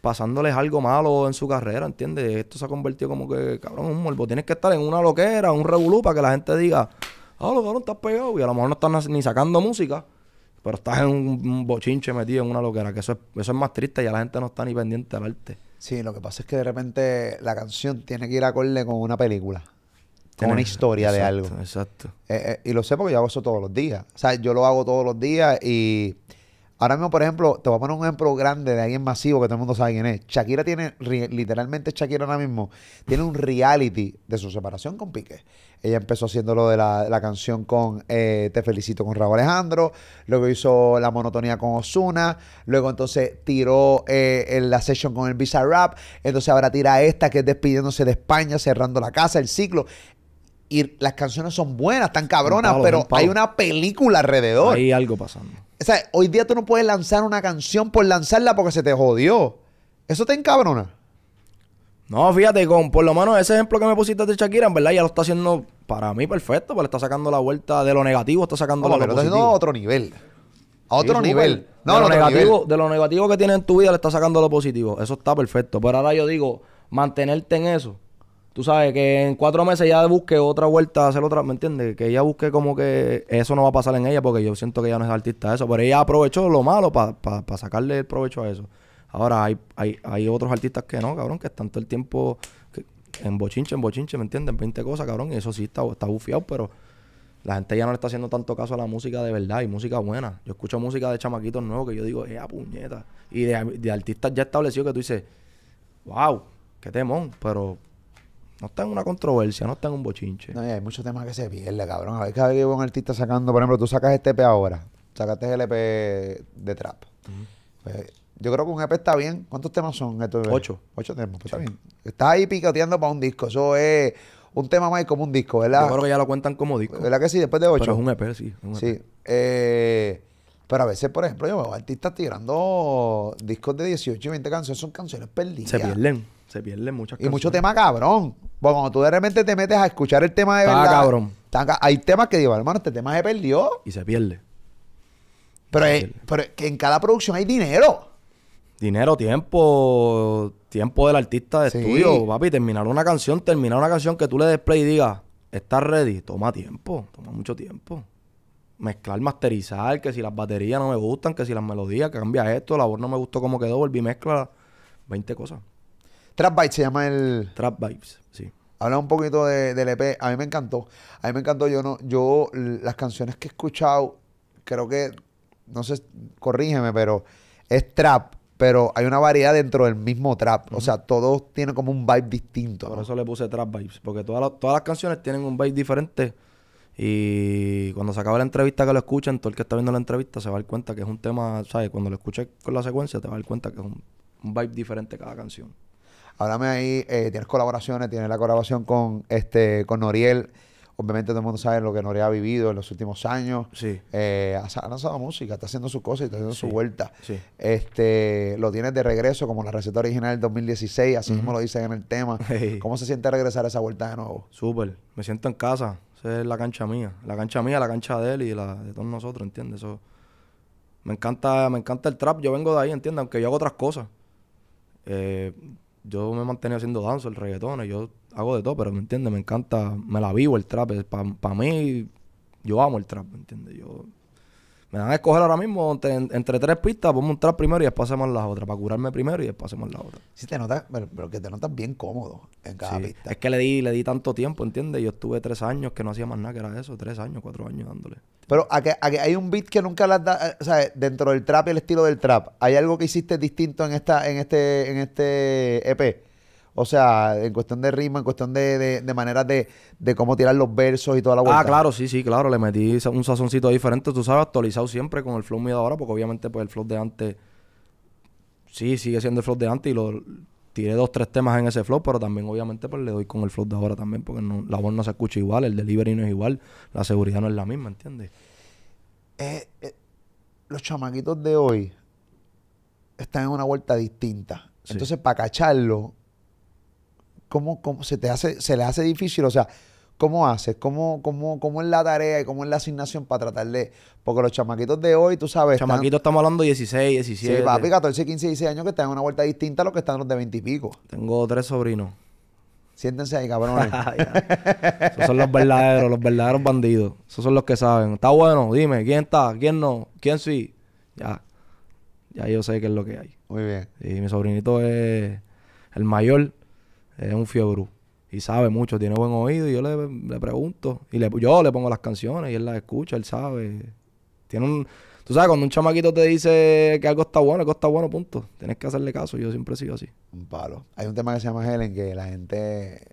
A: pasándoles algo malo en su carrera, ¿entiendes? Esto se ha convertido como que, cabrón, un morbo. Tienes que estar en una loquera, un revolú para que la gente diga, ah, lo cabrón, estás pegado. Y a lo mejor no estás ni sacando música, pero estás en un bochinche metido en una loquera, que eso es, eso es más triste, ya la gente no está ni pendiente del arte. Sí, lo que pasa es que de repente la
B: canción tiene que ir acorde con una película. Con una historia de algo. Exacto. Eh, eh, y lo sé porque yo hago eso todos los días. O sea, yo lo hago todos los días y Ahora mismo, por ejemplo, te voy a poner un ejemplo grande de alguien masivo que todo el mundo sabe quién es. Shakira tiene, literalmente Shakira ahora mismo, tiene un reality de su separación con Piqué. Ella empezó haciendo lo de la, canción con eh, Te Felicito con Raúl Alejandro, luego hizo La Monotonía con Osuna, luego entonces tiró eh, la session con el Visa Rap, entonces ahora tira esta que es despidiéndose de España, cerrando la casa, el ciclo y las canciones son buenas, están cabronas, pero hay una película alrededor. Hay algo pasando. O sea, hoy día tú no puedes lanzar una canción
A: por lanzarla porque se te jodió. Eso te encabrona. No, fíjate, con por lo menos ese ejemplo que me pusiste de Shakira, en verdad ya lo está haciendo para mí perfecto, porque le está sacando la vuelta de lo negativo, está sacando pero lo está haciendo a otro nivel. A otro nivel. No, lo, negativo, de lo negativo que tiene en tu vida le está sacando lo positivo. Eso está perfecto. Pero ahora yo digo, mantenerte en eso Tú sabes que en cuatro meses ya busque otra vuelta, a hacer otra, ¿me entiendes? Que ella busque como que eso no va a pasar en ella, porque yo siento que ella no es artista eso. Pero ella aprovechó lo malo para sacarle el provecho a eso. Ahora hay, hay, otros artistas que no, cabrón, que están todo el tiempo en bochinche, en bochinche, ¿me entiendes? En 20 cosas, cabrón. Y eso sí está, está bufiado, pero la gente ya no le está haciendo tanto caso a la música de verdad y música buena. Yo escucho música de chamaquitos nuevos que yo digo, ¡eh, puñeta! Y de, de artistas ya establecidos que tú dices, ¡wow! ¡Qué temón! Pero
B: no está en una controversia, no está en un bochinche. No, hay muchos temas que se pierden, cabrón. A ver, cada un artista sacando, por ejemplo, tú sacas este EP ahora, sacaste el EP de trap. Pues, yo creo que un EP está bien. ¿Cuántos temas son estos? Ocho. Ocho temas, pues, está bien. Está ahí picoteando para un disco. Eso es un tema más como un disco, ¿verdad? Yo que ya lo cuentan como disco. ¿Verdad que sí? Después de ocho. Pero es un
A: EP, sí. E sí.
B: Eh, pero a veces, por ejemplo, yo veo artistas tirando discos de 18 y 20 canciones. Son canciones perdidas. Se pierden. Se pierden muchas cosas. Y mucho tema cabrón. bueno cuando tú de repente te metes a escuchar el tema de cabrón. hay temas que digo, hermano, este tema se perdió. Y se pierde. Pero, Es, que en cada producción hay
A: dinero. Dinero, tiempo, tiempo del artista de estudio, papi. Terminar una canción, terminar una canción que tú le des play y digas, está ready. Toma tiempo, toma mucho tiempo. Mezclar, masterizar, que si las baterías no me gustan, que si las melodías, que esto, la voz no me gustó como quedó, volví mezcla 20 cosas. Trap Vibes se llama el.
B: Trap Vibes, sí. Habla un poquito de, del EP. A mí me encantó. A mí me encantó. Yo no, yo las canciones que he escuchado, creo que, no sé, corrígeme, pero es trap, pero hay una variedad dentro del mismo trap. O sea, todos tienen como un vibe distinto.
A: Por eso le puse trap vibes, porque todas las, todas las canciones tienen un vibe diferente. Y cuando se acaba la entrevista que lo escuchan, todo el que está viendo la entrevista se va a dar cuenta que es un tema, ¿sabes? Cuando lo escuches con la secuencia, te va a dar cuenta que es un vibe diferente cada canción.
B: Háblame ahí, eh, tienes colaboraciones, tienes la colaboración con, este, con Noriel. Obviamente todo el mundo sabe lo que Noriel ha vivido en los últimos años. Sí. Eh, ha lanzado música, está haciendo su cosas y está haciendo su vuelta. Sí. Este, lo tienes de regreso como la receta original del 2016, así como lo dicen en el tema.
A: ¿Cómo se siente regresar a esa vuelta de nuevo? Súper, me siento en casa. Esa es la cancha mía. La cancha mía, la cancha de él y la de todos nosotros, ¿entiendes? Eso, me encanta, me encanta el trap, yo vengo de ahí, ¿entiendes? Aunque yo hago otras cosas. Eh, yo me he mantenido haciendo danza, el reggaetón, yo hago de todo, pero ¿me entiende Me encanta, me la vivo el trap. Para pa mí, yo amo el trap, ¿me entiendes? Yo me dan a escoger ahora mismo entre, tres pistas, ponme un trap primero y después hacemos las otras, para curarme primero y después hacemos las otras. Sí, te notas, pero, que te notas bien cómodo en cada pista. Es que le di, le di tanto tiempo, ¿entiendes? Yo estuve tres años que no hacía más nada que era eso, tres años, cuatro años dándole.
B: Pero a que, a que hay un beat que nunca las da, eh, o sea, dentro del trap y el estilo del trap, ¿hay algo que hiciste distinto en esta, en este, en este EP? O sea, en cuestión de ritmo, en cuestión de, de, de maneras de, cómo tirar los versos y toda la ah, vuelta. Ah, claro,
A: sí, sí, claro. Le metí un sazoncito diferente, tú sabes, actualizado siempre con el flow mío de ahora, porque obviamente pues el flow de antes, sí, sigue siendo el flow de antes y lo tiré dos, tres temas en ese flow, pero también obviamente pues le doy con el flow de ahora también, porque la voz no se escucha igual, el delivery no es igual, la seguridad no es la misma, ¿entiendes? Eh, eh, los chamaquitos de hoy
B: están en una vuelta distinta. Entonces, para cacharlo, cómo, se te hace, se le hace difícil? O sea, ¿cómo haces? ¿Cómo, cómo, cómo es la tarea y cómo es la asignación para tratarle? Porque los chamaquitos de hoy, tú sabes... Chamaquitos
A: estamos hablando de 16, 17... Sí, papi,
B: 14, 15, 16 años que están en una vuelta distinta a los que están los de 20 y pico.
A: Tengo tres sobrinos.
B: Siéntense ahí, cabrones.
A: Esos son los verdaderos, los verdaderos bandidos. Esos son los que saben. Está bueno, dime, ¿quién está? ¿Quién no? ¿Quién sí? Ya. Ya yo sé qué es lo que hay. Muy bien. Y mi sobrinito es el mayor es un fiebrú... y sabe mucho, tiene buen oído y yo le, pregunto y le, yo le pongo las canciones y él las escucha, él sabe. Tiene un, tú sabes, cuando un chamaquito te dice que algo está bueno, algo está bueno, punto. Tienes que hacerle caso, yo siempre sigo así. Un palo. Hay un tema que se llama Helen que la
B: gente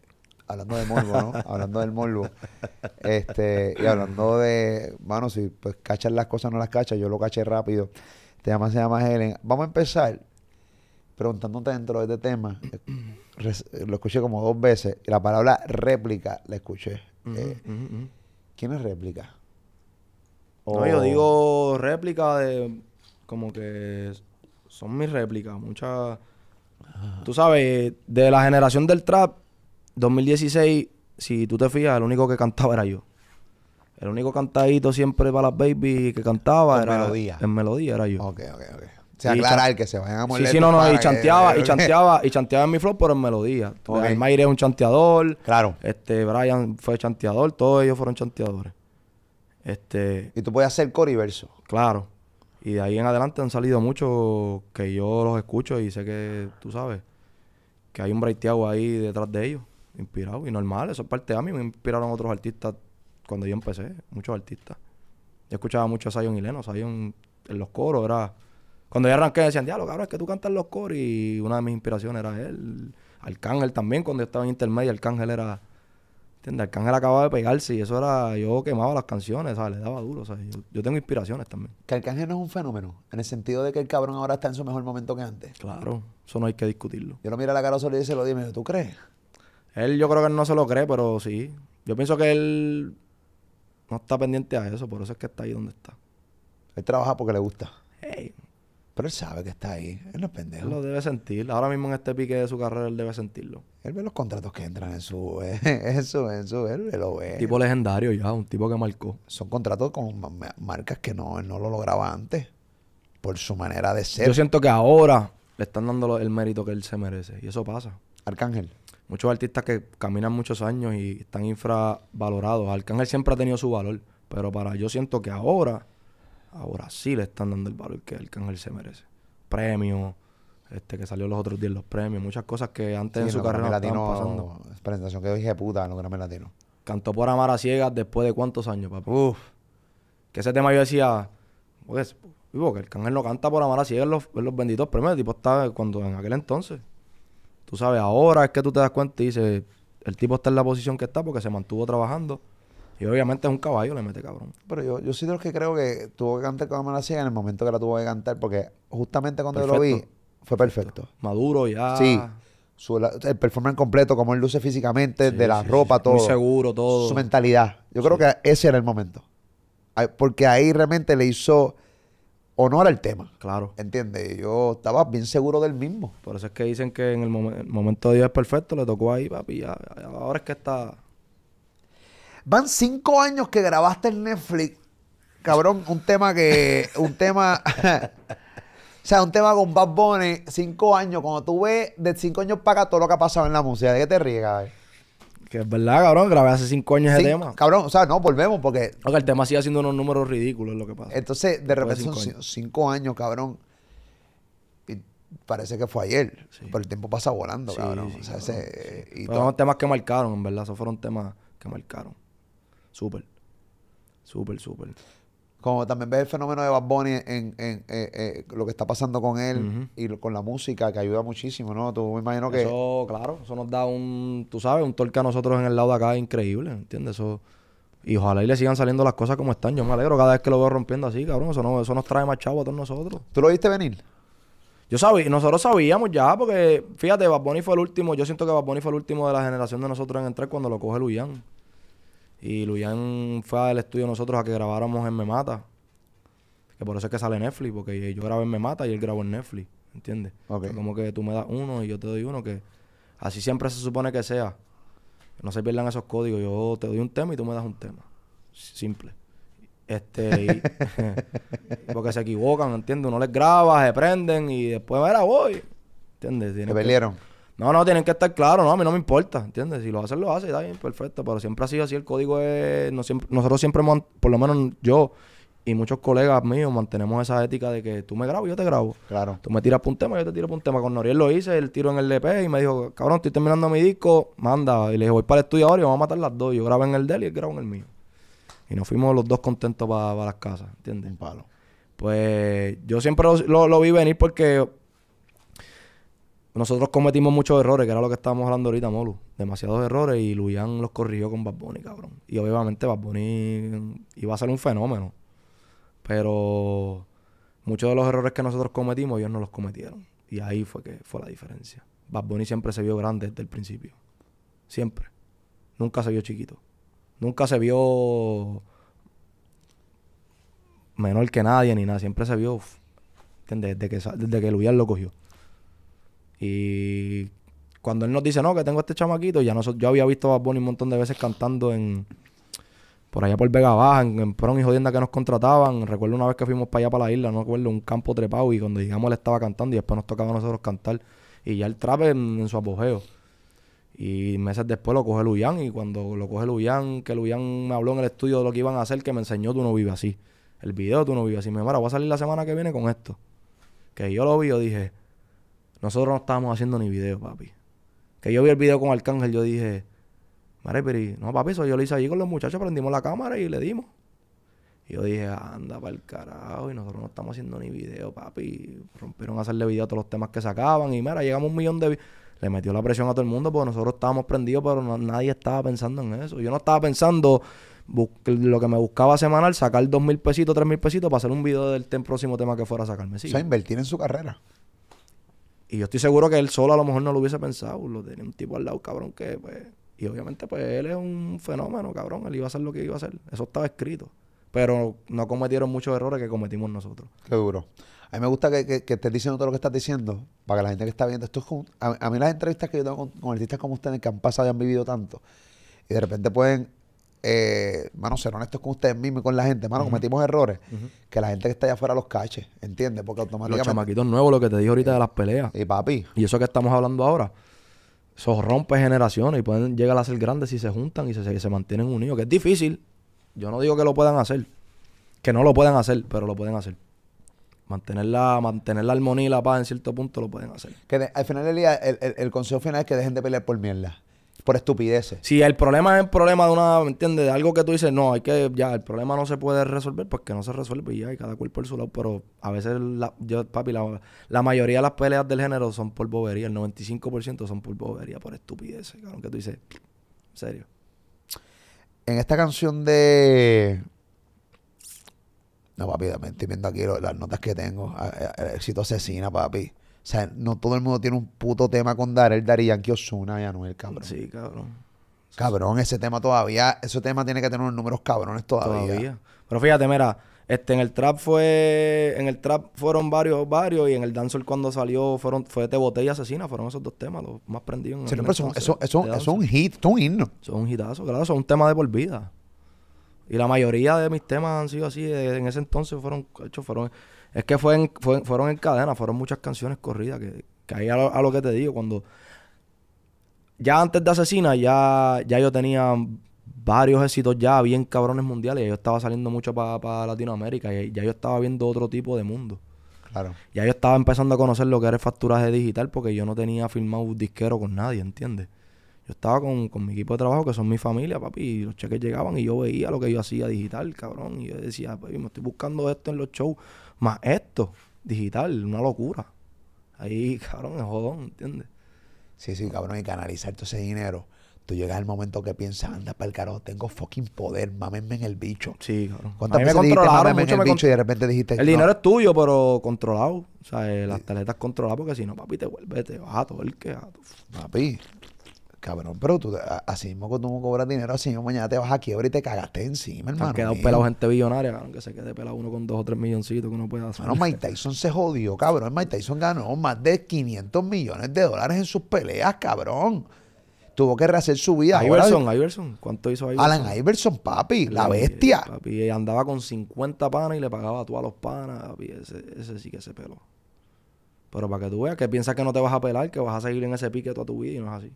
B: hablando de morbo, ¿no? hablando del morbo. Este, y hablando de, Bueno, si pues cachas las cosas, no las cachas, yo lo caché rápido. Este tema se llama Helen. Vamos a empezar preguntándote dentro de este tema. lo escuché como dos veces. Y la palabra réplica la escuché. Eh, ¿Quién es réplica?
A: No, yo digo réplica de como que son mis réplicas. Muchas. Tú sabes, de la generación del trap, 2016, si tú te fijas, el único que cantaba era yo. El único cantadito siempre para las baby que cantaba en era. Melodía. En melodía era yo. Ok, ok, ok sea, aclarar que se vayan a morir. Sí, sí, no, no, y chanteaba, y chanteaba, y chanteaba en mi flow, pero en melodía. El Mayre es un chanteador. Claro. Este, Brian fue chanteador, todos ellos fueron chanteadores. Este. Y tú puedes hacer core y verso. Claro. Y de ahí en adelante han salido muchos que yo los escucho y sé que, tú sabes, que hay un breiteado ahí detrás de ellos, inspirado. Y normal, eso es parte de mí. Me inspiraron otros artistas cuando yo empecé, muchos artistas. Yo escuchaba mucho a Zion y Leno. Zion en los coros era cuando yo arranqué, decían, diablo, cabrón, es que tú cantas los coros. Y una de mis inspiraciones era él. Arcángel también, cuando yo estaba en intermedia, Arcángel era. ¿Entiendes? Arcángel acababa de pegarse y eso era. Yo quemaba las canciones, ¿sabes? Le daba duro, Yo, tengo inspiraciones también. Que Arcángel no es un fenómeno, en el sentido de que el cabrón ahora está en
B: su mejor momento que antes.
A: Claro, eso no hay que discutirlo. Yo
B: lo mira la cara solo y se lo dime, ¿tú crees?
A: Él, yo creo que no se lo cree, pero sí. Yo pienso que él no está pendiente a eso, por eso es que está ahí donde está. Él trabaja porque le gusta. Pero él sabe que está ahí. Él no es pendejo. lo debe sentir. Ahora mismo en este pique de su carrera, él debe sentirlo. Él ve los contratos que entran en su. Eso, su, en su él lo ve. Tipo legendario ya, un tipo que marcó. Son contratos con marcas que no, él no lo lograba antes. Por su manera de ser. Yo siento que ahora le están dando el mérito que él se merece. Y eso pasa. Arcángel. Muchos artistas que caminan muchos años y están infravalorados. Arcángel siempre ha tenido su valor. Pero para yo siento que ahora ahora sí le están dando el valor que el Arcángel se merece. premio este que salió los otros días los premios, muchas cosas que antes sí, en su carrera no estaban pasando. Presentación que dije puta en los Grammy latino. Cantó por Amar a Ciegas después de cuántos años, papá. Uf. Que ese tema yo decía, pues, el Cángel no canta por Amar a Ciegas los, los benditos premios. El tipo está cuando en aquel entonces. Tú sabes, ahora es que tú te das cuenta y dices, el tipo está en la posición que está porque se mantuvo trabajando y obviamente es un caballo, le mete cabrón.
B: Pero yo, yo soy de los que creo que tuvo que cantar con la ciega en el momento que la tuvo que cantar, porque justamente cuando yo lo vi, fue perfecto.
A: Maduro ya. Sí.
B: Su, el performance completo, como él luce físicamente, de la ropa, todo. Muy
A: seguro, todo. Su
B: mentalidad. Yo creo que ese era el momento. Porque ahí realmente le hizo honor al tema. Claro.
A: ¿Entiendes? Yo estaba bien seguro del mismo. Por eso es que dicen que en el, momento de Dios es perfecto, le tocó ahí, papi. ahora es que está Van cinco años que grabaste en Netflix,
B: cabrón, un tema que. Un tema. O sea, un tema con Bad Bunny, cinco años, cuando tú ves de cinco años para acá todo lo que ha pasado en la música, ¿de qué te ríes, cabrón?
A: Que es verdad, cabrón, grabé hace cinco años ese tema.
B: Cabrón, o sea, no, volvemos porque... O el tema sigue haciendo unos números ridículos, lo que pasa. Entonces, de repente cinco son años. cinco años, cabrón.
A: Y parece que fue ayer, pero el tiempo pasa volando, cabrón. o sea, ese, fueron eh, temas que marcaron, en verdad, esos fueron temas que marcaron. Súper. Súper,
B: súper. Como también ves el fenómeno de Bad Bunny en, eh, eh, lo que está pasando con él y con la música, que ayuda muchísimo, ¿no? Tú me imagino que.
A: Eso, claro, eso nos da un, tú sabes, un torque a nosotros en el lado de acá increíble, ¿entiendes? Eso. Y ojalá y le sigan saliendo las cosas como están. Yo me alegro cada vez que lo veo rompiendo así, cabrón. Eso, no, eso nos trae más chavo a todos nosotros. ¿Tú lo viste venir? Yo sabía, nosotros sabíamos ya, porque fíjate, Bad Bunny fue el último. Yo siento que Bad Bunny fue el último de la generación de nosotros en entrar cuando lo coge Luyan. Y Luyan fue al estudio nosotros a que grabáramos en Me Mata. Que por eso es que sale Netflix, porque yo grabé en Me Mata y él grabó en Netflix. ¿Entiendes? como que tú me das uno y yo te doy uno, que así siempre se supone que sea. No se pierdan esos códigos. Yo te doy un tema y tú me das un tema. Simple. Este, porque se equivocan, ¿entiendes? Uno les graba, se prenden y después, era voy. ¿Entiendes? se pelearon. No, no, tienen que estar claros, no, a mí no me importa, ¿entiendes? Si lo hacen, lo hacen, está bien, perfecto, pero siempre ha sido así, el código es, nosotros siempre, por lo menos yo y muchos colegas míos mantenemos esa ética de que tú me grabas, yo te grabo. Claro. Tú me tiras un tema, yo te tiro un tema. Con Noriel lo hice, el tiro en el DP y me dijo, cabrón, estoy terminando mi disco, manda. Y le dije, voy para el estudio ahora y vamos a matar las dos. Yo grabo en el de y él graba en el mío. Y nos fuimos los dos contentos para las casas, ¿entiendes? palo. Pues yo siempre lo vi venir porque nosotros cometimos muchos errores, que era lo que estábamos hablando ahorita, Molu. Demasiados errores y Luyan los corrigió con Bad Bunny, cabrón. Y obviamente Bad iba a ser un fenómeno. Pero muchos de los errores que nosotros cometimos, ellos no los cometieron. Y ahí fue que fue la diferencia. Bad Bunny siempre se vio grande desde el principio. Siempre. Nunca se vio chiquito. Nunca se vio menor que nadie ni nada. Siempre se vio, Desde que, desde que lo cogió. Y cuando él nos dice, no, que tengo este chamaquito, ya nosotros, yo había visto a Bonnie un montón de veces cantando en por allá por Vega Baja, en, en Pron y Jodienda que nos contrataban. Recuerdo una vez que fuimos para allá para la isla, no recuerdo, un campo trepado y cuando llegamos él estaba cantando y después nos tocaba a nosotros cantar. Y ya el trape en, su apogeo. Y meses después lo coge Luyan y cuando lo coge Luyan, que Luyan me habló en el estudio de lo que iban a hacer, que me enseñó Tú no vives así. El video Tú no vives así. Me dijo, voy a salir la semana que viene con esto. Que yo lo vi, dije, nosotros no estábamos haciendo ni video, papi. Que yo vi el video con Arcángel, yo dije, Mare, pero no, papi, eso yo lo hice allí con los muchachos, prendimos la cámara y le dimos. Y yo dije, anda para el carajo, y nosotros no estamos haciendo ni video, papi. Rompieron a hacerle video a todos los temas que sacaban, y mira, llegamos a un millón de. Le metió la presión a todo el mundo porque nosotros estábamos prendidos, pero no, nadie estaba pensando en eso. Yo no estaba pensando lo que me buscaba semanal, sacar dos mil pesitos, tres mil pesitos para hacer un video del próximo tema que fuera a sacarme. O sea, invertir en su carrera. Y yo estoy seguro que él solo a lo mejor no lo hubiese pensado. Lo tenía un tipo al lado, cabrón, que pues... Y obviamente pues él es un fenómeno, cabrón. Él iba a hacer lo que iba a hacer. Eso estaba escrito. Pero no cometieron muchos errores que cometimos nosotros. Qué duro. A mí me gusta que, que, estés diciendo todo lo
B: que estás diciendo para que la gente que está viendo esto a, mí las entrevistas que yo tengo con, con, artistas como ustedes que han pasado y han vivido tanto y de repente pueden eh, mano, ser honestos con ustedes mismos y con la gente, mano, cometimos errores que la gente que está allá afuera los cache, entiende, Porque automáticamente. Los
A: chamaquitos nuevos, lo que te dije ahorita de las peleas. Y papi. Y eso que estamos hablando ahora. Eso rompe generaciones y pueden llegar a ser grandes si se juntan y se, se, mantienen unidos, que es difícil. Yo no digo que lo puedan hacer, que no lo puedan hacer, pero lo pueden hacer mantener la, mantener la armonía y la paz en cierto punto lo pueden hacer. Que al final del día, el, el, consejo final es que dejen de pelear por mierda por estupideces. Si el problema es el problema de una, ¿me entiendes? De algo que tú dices, no, hay que, ya, el problema no se puede resolver, porque pues no se resuelve y ya, y cada cuerpo por su lado. Pero a veces, yo, papi, la, mayoría de las peleas del género son por bobería, el 95% son por bobería, por estupideces, cabrón, que tú dices, en serio.
B: En esta canción de. No, papi, me estoy viendo aquí las notas que tengo. Éxito asesina, papi. O sea, no todo el mundo tiene un puto tema con Darel, el Yankee, Osuna y Anuel, cabrón. Sí, cabrón.
A: Cabrón, ese tema todavía, ese tema tiene que tener unos números cabrones todavía. Todavía. Pero fíjate, mira, este en el trap fue en el trap fueron varios varios y en el dancehall cuando salió fueron fue Te Botella Asesina, fueron esos dos temas los más prendidos. En sí, pero son, eso, eso, eso es un hit, son un Son un hitazo, claro, son un tema de por vida. Y la mayoría de mis temas han sido así, eh, en ese entonces fueron hechos fueron es que fue, en, fueron en cadena, fueron muchas canciones corridas, que, que a lo, que te digo, cuando... Ya antes de Asesina, ya, ya yo tenía varios éxitos ya bien cabrones mundiales, yo estaba saliendo mucho para Latinoamérica, y ya yo estaba viendo otro tipo de mundo. Claro. Ya yo estaba empezando a conocer lo que era el facturaje digital porque yo no tenía firmado un disquero con nadie, ¿entiendes? Yo estaba con, con, mi equipo de trabajo, que son mi familia, papi, y los cheques llegaban y yo veía lo que yo hacía digital, cabrón. Y yo decía, papi, me estoy buscando esto en los shows. Más esto, digital, una locura. Ahí, cabrón, es jodón, ¿entiendes? Sí, sí, cabrón, y canalizar todo ese dinero.
B: Tú llegas al momento que piensas, anda para el carajo, tengo fucking poder, mámenme en el bicho. Sí, cabrón. A mí me dijiste, en el bicho y de repente dijiste... El dinero
A: es tuyo, pero controlado. O sea, eh, las tarjetas controladas, porque si no, papi, te vuelves, te vas a todo el que... Papi, Cabrón, pero tú,
B: así mismo cuando tú cobras dinero, así mismo mañana te vas a quiebra y te cagaste encima, hermano. Han quedado pelado gente
A: billonaria, aunque que se quede pelado uno con dos o tres milloncitos que uno puede hacer. Bueno, Mike Tyson se jodió, cabrón. Mike Tyson
B: ganó más de 500 millones de dólares en sus peleas, cabrón tuvo que rehacer
A: su vida. Iverson, Iverson. ¿Cuánto hizo Iverson? Alan Iverson, papi, la bestia. papi, andaba con 50 panas y le pagaba a todos los panas. ese, ese, sí que se peló. Pero para que tú veas que piensas que no te vas a pelar, que vas a seguir en ese pique toda tu vida y no es así.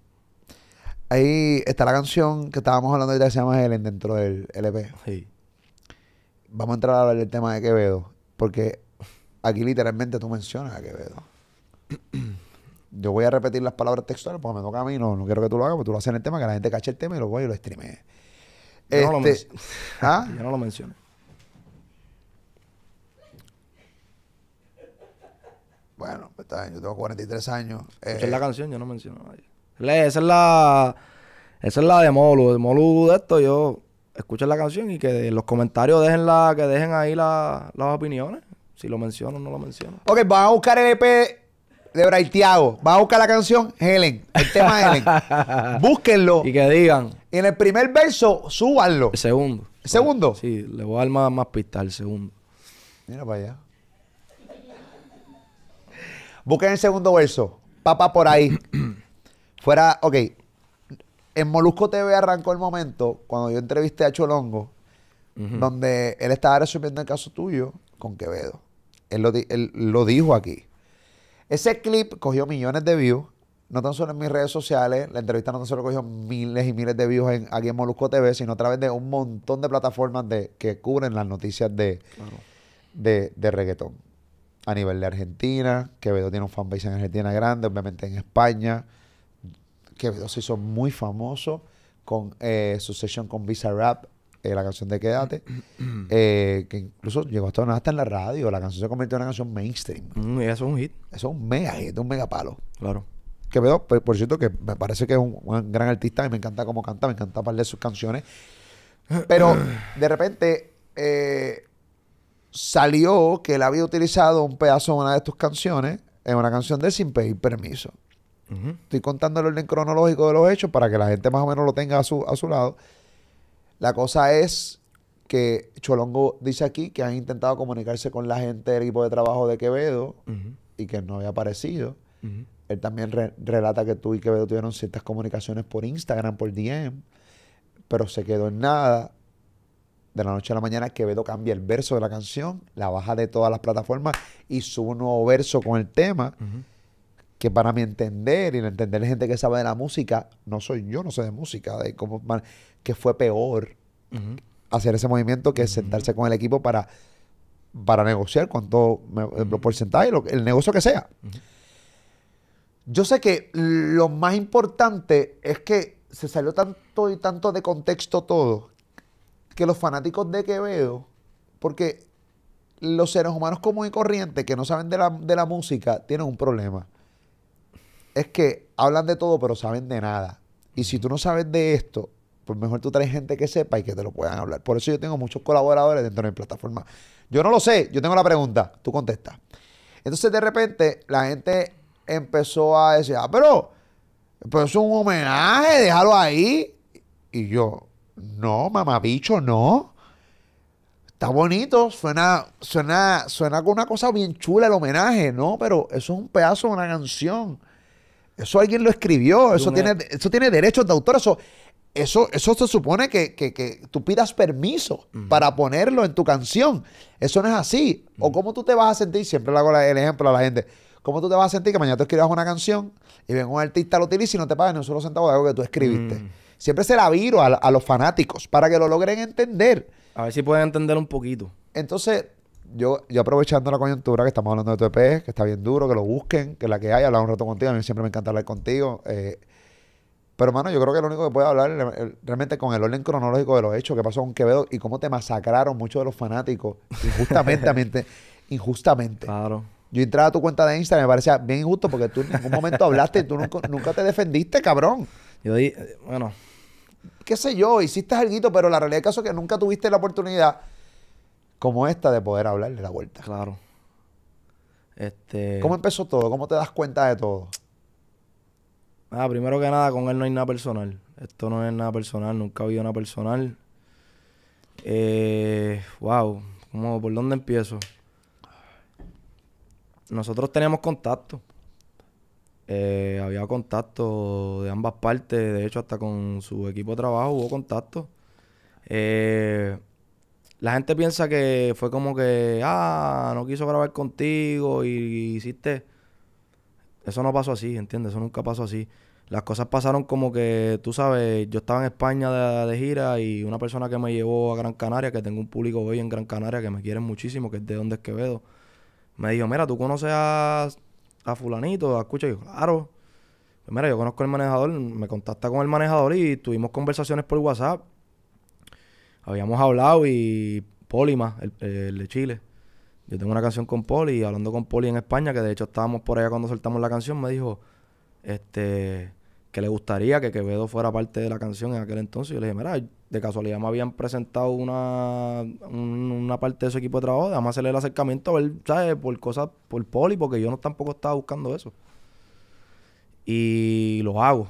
B: Ahí está la canción que estábamos hablando ahorita que se llama Helen dentro del LP. Sí. Vamos a entrar a hablar del tema de Quevedo, porque aquí literalmente tú mencionas a Quevedo. Yo voy a repetir las palabras textuales porque me toca a mí, no, quiero que tú lo hagas, porque tú lo haces en el tema, que la gente cache el tema y lo voy y lo streame. no lo este, ¿Ah? Yo no lo menciono. Bueno, pues está bien, yo tengo 43 años. es la eh, canción, yo no menciono a nadie.
A: Esa es la. es la de Molu. De Molu de esto, yo escuchen la canción y que en los comentarios dejen la, que dejen ahí las opiniones. Si lo menciono o no lo menciono.
B: Ok, van a buscar el EP de Braithiago. Van a buscar la canción Helen. El tema Helen.
A: Búsquenlo. Y que digan. en el primer verso, súbanlo. El segundo. ¿El segundo? Sí, le voy a dar más, más pistas al segundo. Mira para allá.
B: Busquen el segundo verso. Papá por ahí fuera, ok, en Molusco TV arrancó el momento cuando yo entrevisté a Cholongo, donde él estaba resumiendo el caso tuyo con Quevedo. Él lo, dijo aquí. Ese clip cogió millones de views, no tan solo en mis redes sociales, la entrevista no tan solo cogió miles y miles de views en, aquí en Molusco TV, sino a través de un montón de plataformas de, que cubren las noticias de, de, de reggaetón. A nivel de Argentina, Quevedo tiene un fanbase en Argentina grande, obviamente en España que se hizo muy famoso con eh, su sesión con Visa Rap, eh, la canción de Quédate, eh, que incluso llegó hasta, en la radio. La canción se convirtió en una canción mainstream. Mm, eso es un hit. Eso es un mega hit, un mega palo. Claro. Quevedo, por, pues, por cierto, que me parece que es un, gran artista y me encanta cómo canta, me encanta hablar de sus canciones. Pero de repente salió que él había utilizado un pedazo de una de tus canciones en una canción de Sin Pedir Permiso. Estoy contando el orden cronológico de los hechos para que la gente más o menos lo tenga a su, a su lado. La cosa es que Cholongo dice aquí que han intentado comunicarse con la gente del equipo de trabajo de Quevedo y que no había aparecido. Él también relata que tú y Quevedo tuvieron ciertas comunicaciones por Instagram, por DM, pero se quedó en nada. De la noche a la mañana, Quevedo cambia el verso de la canción, la baja de todas las plataformas y sube un nuevo verso con el tema que para mi entender y el entender de gente que sabe de la música, no soy yo, no sé de música, de que fue peor hacer ese movimiento que sentarse con el equipo para, para negociar con todo el porcentaje, el negocio que sea. Yo sé que lo más importante es que se salió tanto y tanto de contexto todo que los fanáticos de Quevedo, porque los seres humanos como y corrientes que no saben de la, de la música tienen un problema es que hablan de todo, pero saben de nada. Y si tú no sabes de esto, pues mejor tú traes gente que sepa y que te lo puedan hablar. Por eso yo tengo muchos colaboradores dentro de mi plataforma. Yo no lo sé, yo tengo la pregunta, tú contestas. Entonces de repente la gente empezó a decir, ah, pero, pero es un homenaje, déjalo ahí. Y yo, no, mamabicho, no. Está bonito, suena, suena, suena con una cosa bien chula el homenaje, no, pero eso es un pedazo de una canción. Eso alguien lo escribió, eso, tiene, eso tiene derechos de autor, eso, eso, eso se supone que, que, que tú pidas permiso para ponerlo en tu canción. Eso no es así. O cómo tú te vas a sentir, siempre le hago el ejemplo a la gente, cómo tú te vas a sentir que mañana tú escribas una canción y ven un artista lo utiliza y no te paga ni un solo centavo de algo que tú escribiste. Mm. Siempre se la viro a, a los fanáticos para que lo logren entender. A ver si pueden entender un poquito. Entonces, yo, yo aprovechando la coyuntura que estamos hablando de tu EP, que está bien duro, que lo busquen, que la que hay, hablar un rato contigo, a mí siempre me encanta hablar contigo. Eh, pero, hermano, yo creo que lo único que puedo hablar realmente con el orden cronológico de los hechos que pasó con Quevedo y cómo te masacraron muchos de los fanáticos injustamente. injustamente. Claro. Yo entraba a tu cuenta de Instagram me parecía bien injusto porque tú en ningún momento hablaste y tú nunca, te defendiste, cabrón. Yo di, eh, bueno. Qué sé yo, hiciste algo, pero la realidad caso es que nunca tuviste la oportunidad
A: como esta de poder hablarle la vuelta. Claro. Este... ¿Cómo empezó todo? ¿Cómo te das cuenta de todo? Ah, primero que nada, con él no hay nada personal. Esto no es nada personal, nunca ha habido nada personal. Eh, wow, ¿Cómo, ¿por dónde empiezo? Nosotros teníamos contacto. Eh, había contacto de ambas partes, de hecho hasta con su equipo de trabajo hubo contacto. Eh, la gente piensa que fue como que, ah, no quiso grabar contigo y, hiciste... Eso no pasó así, ¿entiendes? Eso nunca pasó así. Las cosas pasaron como que, tú sabes, yo estaba en España de, gira y una persona que me llevó a Gran Canaria, que tengo un público hoy en Gran Canaria que me quieren muchísimo, que es de donde es Quevedo, me dijo, mira, ¿tú conoces a, fulanito? escucha, y yo, claro. Pues mira, yo conozco al manejador, me contacta con el manejador y tuvimos conversaciones por WhatsApp habíamos hablado y Polima, el, el, de Chile. Yo tengo una canción con Poli y hablando con Poli en España, que de hecho estábamos por allá cuando soltamos la canción, me dijo este que le gustaría que Quevedo fuera parte de la canción en aquel entonces. Yo le dije, mira, de casualidad me habían presentado una, una parte de su equipo de trabajo, además hacerle el acercamiento a ver, ¿sabes? Por cosas, por Poli, porque yo no tampoco estaba buscando eso. Y lo hago.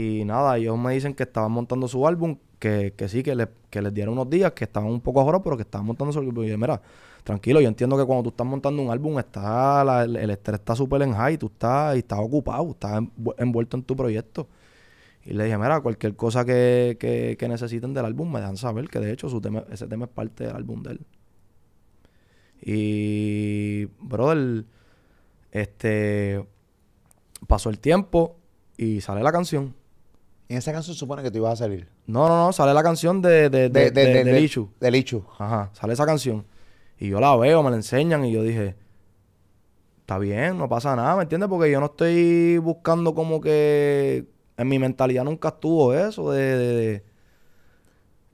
A: Y nada, ellos me dicen que estaban montando su álbum, que, sí, que, les dieron unos días, que estaban un poco ahorros pero que estaban montando su álbum. Y yo, mira, tranquilo, yo entiendo que cuando tú estás montando un álbum, está la, el, estrés está súper en high, tú estás, y estás ocupado, estás envuelto en tu proyecto. Y le dije, mira, cualquier cosa que, necesiten del álbum me dan saber, que de hecho su tema, ese tema es parte del álbum de él. Y, brother, este, pasó el tiempo y sale la canción.
B: En esa canción supone que tú ibas a salir.
A: No, no, no. Sale la canción de, de, de, de, Lichu. Ajá. Sale esa canción. Y yo la veo, me la enseñan y yo dije, está bien, no pasa nada, ¿me entiendes? Porque yo no estoy buscando como que... En mi mentalidad nunca estuvo eso de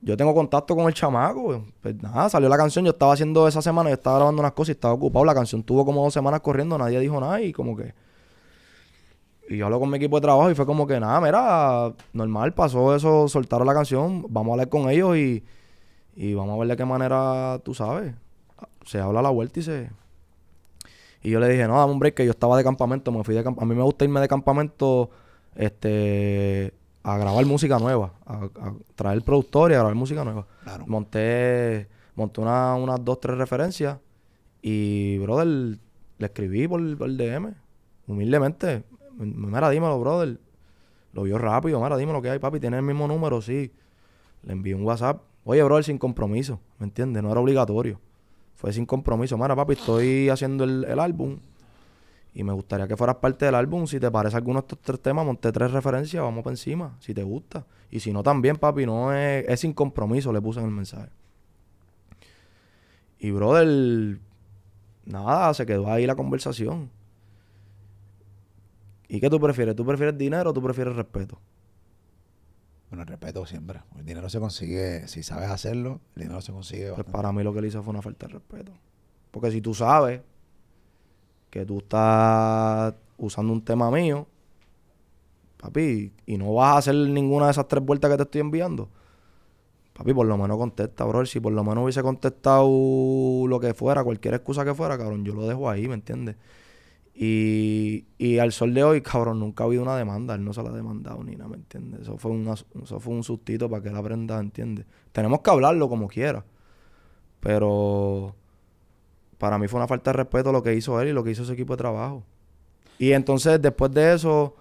A: yo tengo contacto con el chamaco. Pues nada, salió la canción, yo estaba haciendo esa semana, yo estaba grabando unas cosas y estaba ocupado. La canción tuvo como dos semanas corriendo, nadie dijo nada y como que y yo hablo con mi equipo de trabajo y fue como que nada, mira, normal, pasó eso, soltaron la canción, vamos a hablar con ellos y, vamos a ver de qué manera, tú sabes, se habla la vuelta y se... Y yo le dije, no, dame un break, que yo estaba de campamento, me fui de campamento. A mí me gusta irme de campamento este, a grabar música nueva, a, traer productor y a grabar música nueva. Monté, monté unas dos, tres referencias y, brother, le escribí por, el DM humildemente, mira, dímelo, brother. Lo vio rápido, mira, dímelo que hay, papi. Tiene el mismo número, sí. Le envié un WhatsApp. Oye, brother, sin compromiso, ¿me entiendes? No era obligatorio. Fue sin compromiso. Mira, papi, estoy haciendo el, álbum. Y me gustaría que fueras parte del álbum. Si te parece alguno de estos tres temas, monté tres referencias, vamos por encima, si te gusta. Y si no, también, papi, no es, es sin compromiso, le puse en el mensaje. Y, brother, nada, se quedó ahí la conversación. ¿Y qué tú prefieres? ¿Tú prefieres dinero o tú prefieres respeto?
B: Bueno, el respeto siempre. El dinero se consigue, si sabes hacerlo, el dinero se consigue. Pues
A: para mí lo que le hizo fue una falta de respeto. Porque si tú sabes que tú estás usando un tema mío, papi, y no vas a hacer ninguna de esas tres vueltas que te estoy enviando, papi, por lo menos contesta, bro. Si por lo menos hubiese contestado lo que fuera, cualquier excusa que fuera, cabrón, yo lo dejo ahí, ¿me entiendes? Y, al sol de hoy, cabrón, nunca ha habido una demanda. Él no se la ha demandado ni nada, ¿me entiendes? Eso fue, una, eso fue un sustito para que él aprenda, ¿entiendes? Tenemos que hablarlo como quiera. Pero para mí fue una falta de respeto lo que hizo él y lo que hizo su equipo de trabajo. Y entonces, después de eso,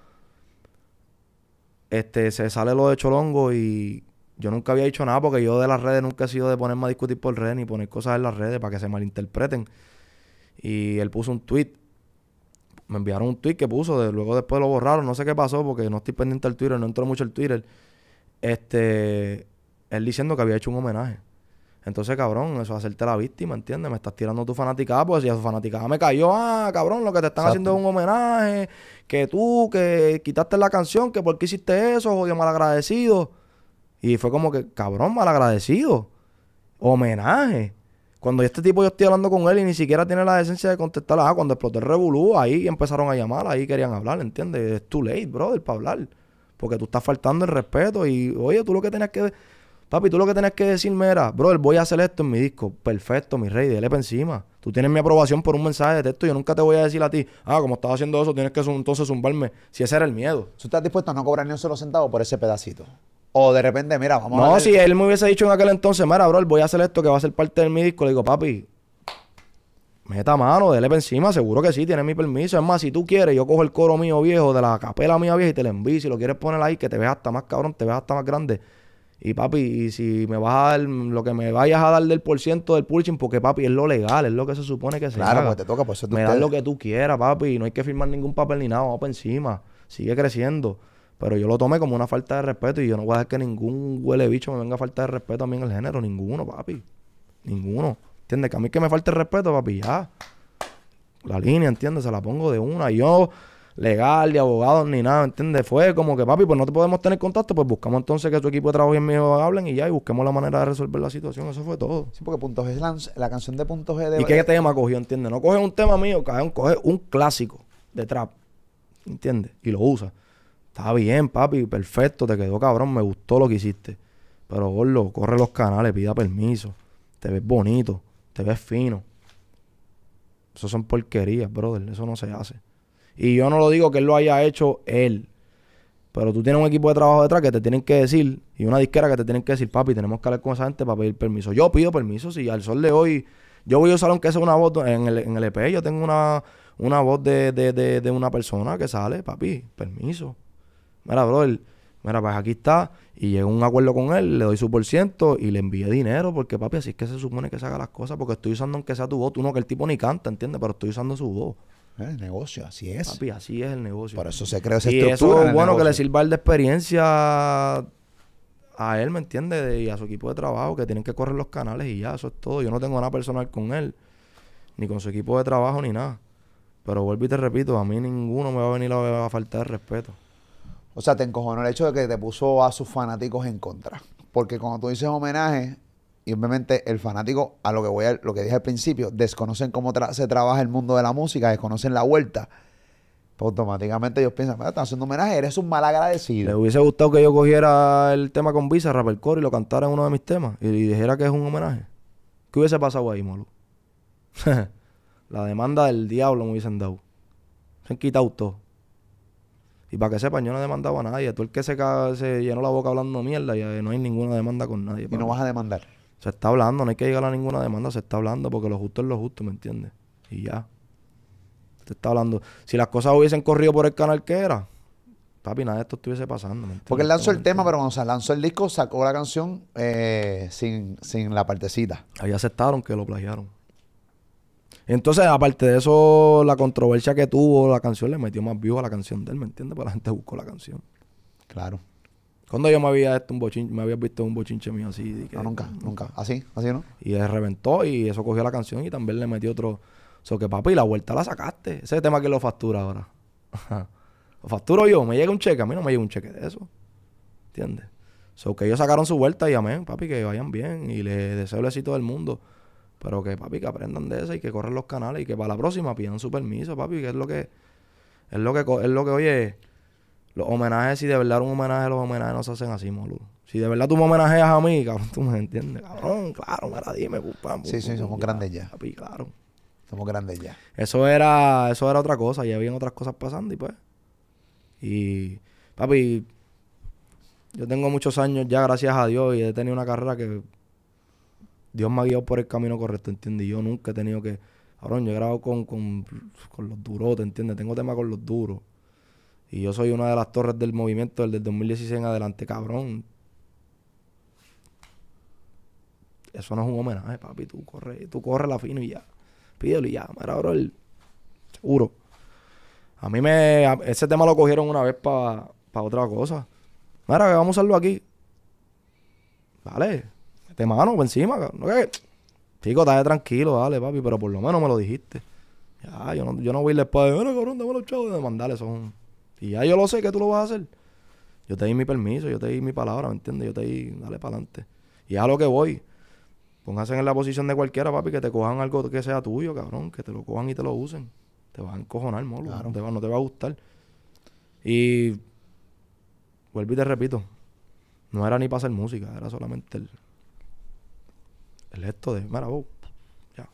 A: este, se sale lo de Cholongo y yo nunca había dicho nada porque yo de las redes nunca he sido de ponerme a discutir por redes ni poner cosas en las redes para que se malinterpreten. Y él puso un tweet me enviaron un tweet que puso, de, luego después lo borraron, no sé qué pasó porque no estoy pendiente al Twitter, no entro mucho el Twitter. Este, él diciendo que había hecho un homenaje. Entonces, cabrón, eso es hacerte la víctima, ¿entiendes? Me estás tirando tu fanaticada, pues si a su fanaticada me cayó, ah, cabrón, lo que te están haciendo es un homenaje, que tú, que quitaste la canción, que por qué hiciste eso, jodido malagradecido. Y fue como que, cabrón, malagradecido. Homenaje. Cuando este tipo yo estoy hablando con él y ni siquiera tiene la decencia de contestar, ah, cuando explotó el revolú, ahí empezaron a llamar, ahí querían hablar, ¿entiendes? Es too late, brother, para hablar. Porque tú estás faltando el respeto y, oye, tú lo que tenías que... Papi, tú lo que tenías que decirme era, brother, voy a hacer esto en mi disco. Perfecto, mi rey, dele para encima. Tú tienes mi aprobación por un mensaje de texto. Yo nunca te voy a decir a ti, ah, como estaba haciendo eso, tienes que entonces zumbarme. Si ese era el miedo. Si estás dispuesto a no cobrar ni un solo centavo por ese
B: pedacito. O de repente, mira, vamos no, a. No, si él
A: me hubiese dicho en aquel entonces, mira, bro, voy a hacer esto que va a ser parte del mi disco, le digo, papi, meta mano, dele para encima, seguro que sí, tiene mi permiso. Es más, si tú quieres, yo cojo el coro mío viejo, de la capela mía vieja y te lo envío. Si lo quieres poner ahí, que te veas hasta más cabrón, te veas hasta más grande. Y papi, y si me vas a dar lo que me vayas a dar del por ciento del pulching, porque papi, es lo legal, es lo que se supone que se Claro, pues te toca, por pues, eso Me das lo que tú quieras, papi. No hay que firmar ningún papel ni nada, vamos para encima. Sigue creciendo. Pero yo lo tomé como una falta de respeto y yo no voy a dejar que ningún huele bicho me venga a falta de respeto a mí en el género. Ninguno, papi. Ninguno. ¿Entiendes? Que a mí que me falte el respeto, papi, ya. La línea, ¿entiendes? Se la pongo de una. Yo, legal, de abogado ni nada, ¿entiendes? Fue como que, papi, pues no te podemos tener contacto, pues buscamos entonces que tu equipo de trabajo y el mío hablen y ya, y busquemos la manera de resolver la situación. Eso fue todo. Sí, porque
B: Punto G es la, canción de Punto G de... ¿Y qué
A: tema cogió, ¿entiendes? No coge un tema mío, coge un, coge un clásico de trap, ¿entiendes? Y lo usa. Está bien, papi, perfecto, te quedó cabrón, me gustó lo que hiciste. Pero, gordo, corre los canales, pida permiso. Te ves bonito, te ves fino. Eso son porquerías, brother. Eso no se hace. Y yo no lo digo que él lo haya hecho él. Pero tú tienes un equipo de trabajo detrás que te tienen que decir, y una disquera que te tienen que decir, papi, tenemos que hablar con esa gente para pedir permiso. Yo pido permiso, si al sol de hoy, yo voy a usar aunque sea una voz en el, en el EP, yo tengo una, voz de una persona que sale, papi, permiso mira, bro mira, pues aquí está. Y llegué un acuerdo con él, le doy su por ciento y le envié dinero porque, papi, así es que se supone que se haga las cosas porque estoy usando aunque sea tu voz. Tú no, que el tipo ni canta, ¿entiendes? Pero estoy usando su voz. Eh, el negocio, así es. Papi, así es el negocio. Por eso se crea esa y estructura. Eso es bueno que le sirva de experiencia a él, ¿me entiendes? Y a su equipo de trabajo que tienen que correr los canales y ya, eso es todo. Yo no tengo nada personal con él, ni con su equipo de trabajo, ni nada. Pero vuelvo y te repito, a mí ninguno me va a venir a, faltar de respeto.
B: O sea, te encojonó el hecho de que te puso a sus fanáticos en contra. Porque cuando tú dices homenaje, y obviamente el fanático, a lo que voy a, lo que dije al principio, desconocen cómo se trabaja el mundo de la música, desconocen la vuelta.
A: Pues automáticamente ellos piensan, están haciendo homenaje, eres un mal agradecido. Le hubiese gustado que yo cogiera el tema con Visa, Rapper y lo cantara en uno de mis temas, y, dijera que es un homenaje. ¿Qué hubiese pasado ahí, Molo? la demanda del diablo me hubiesen dado. Se han quitado todo. Y para que sepan, yo no he demandado a nadie. Tú el que se, llenó la boca hablando mierda, y no hay ninguna demanda con nadie. Y no vas a demandar. Se está hablando, no hay que llegar a ninguna demanda, se está hablando porque lo justo es lo justo, ¿me entiendes? Y ya. Se está hablando. Si las cosas hubiesen corrido por el canal que era, papi, nada de esto estuviese pasando. porque él lanzó el
B: tema, pero cuando se lanzó el disco, sacó la canción
A: eh, sin la partecita. Ahí aceptaron que lo plagiaron. Entonces, aparte de eso, la controversia que tuvo la canción le metió más vivo a la canción de él, ¿me entiendes? Porque la gente buscó la canción. Claro. Cuando yo me había un me visto un bochinche mío así. Ah, no, nunca, nunca. Así, así, ¿no? Y reventó y eso cogió la canción y también le metió otro. So que papi, la vuelta la sacaste. Ese es el tema que lo factura ahora. lo facturo yo, me llega un cheque, a mí no me llega un cheque de eso. ¿Entiendes? So que ellos sacaron su vuelta y amén, papi, que vayan bien y les deseo el todo el mundo. Pero que, papi, que aprendan de eso y que corran los canales y que para la próxima pidan su permiso, papi, que es lo que. Es lo que, es lo que oye. Los homenajes, si de verdad un homenaje, los homenajes no se hacen así, moludo. Si de verdad tú me homenajeas a mí, cabrón, tú me entiendes, cabrón, claro, me la dime, Sí, sí, somos grandes ya. Papi, claro. Somos grandes ya. Eso era, eso era otra cosa, Y habían otras cosas pasando y pues. Y, papi, yo tengo muchos años ya, gracias a Dios, y he tenido una carrera que Dios me ha guiado por el camino correcto, ¿entiendes? Yo nunca he tenido que. Cabrón, yo he grabado con, con, los duros, ¿te entiendes? Tengo tema con los duros. Y yo soy una de las torres del movimiento del 2016 en adelante, cabrón. Eso no es un homenaje, papi. Tú corre, tú corre la fino y ya. Pídelo y ya. Mira, bro, el seguro. A mí me. ese tema lo cogieron una vez para otra cosa. Mira, que vamos a hacerlo aquí. Vale, te mano por encima, cabrón. Chico, estás tranquilo, dale, papi, pero por lo menos me lo dijiste. Ya, yo no, yo no voy a irle después, bueno, cabrón, dame los chavos, de mandarle son. Y ya yo lo sé que tú lo vas a hacer. Yo te di mi permiso, yo te di mi palabra, ¿me entiendes? Yo te di, dale para adelante. Y a lo que voy. Pónganse en la posición de cualquiera, papi, que te cojan algo que sea tuyo, cabrón, que te lo cojan y te lo usen. Te vas a encojonar, molo. No, te va, no te va a gustar. Y vuelvo y te repito, no era ni para hacer música, era solamente el, el esto de, mira, vos, ya,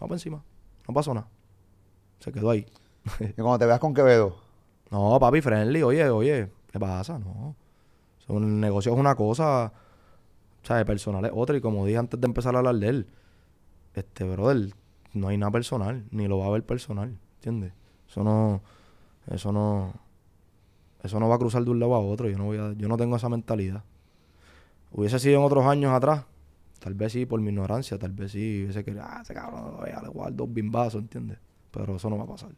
A: vamos encima, no pasó nada. Se quedó ahí. y cuando te veas con Quevedo. No, papi, friendly, oye, oye, ¿qué pasa? No. ...el negocio es una cosa, o sea, de personal es otra. Y como dije antes de empezar a hablar de él, este, brother, no hay nada personal, ni lo va a ver personal, ¿entiendes? Eso no, eso no, eso no va a cruzar de un lado a otro. Yo no voy a, yo no tengo esa mentalidad. Hubiese sido en otros años atrás, Tal vez sí por mi ignorancia, tal vez sí ese que, ah, ese cabrón no le ¿entiendes? Pero eso no va a pasar.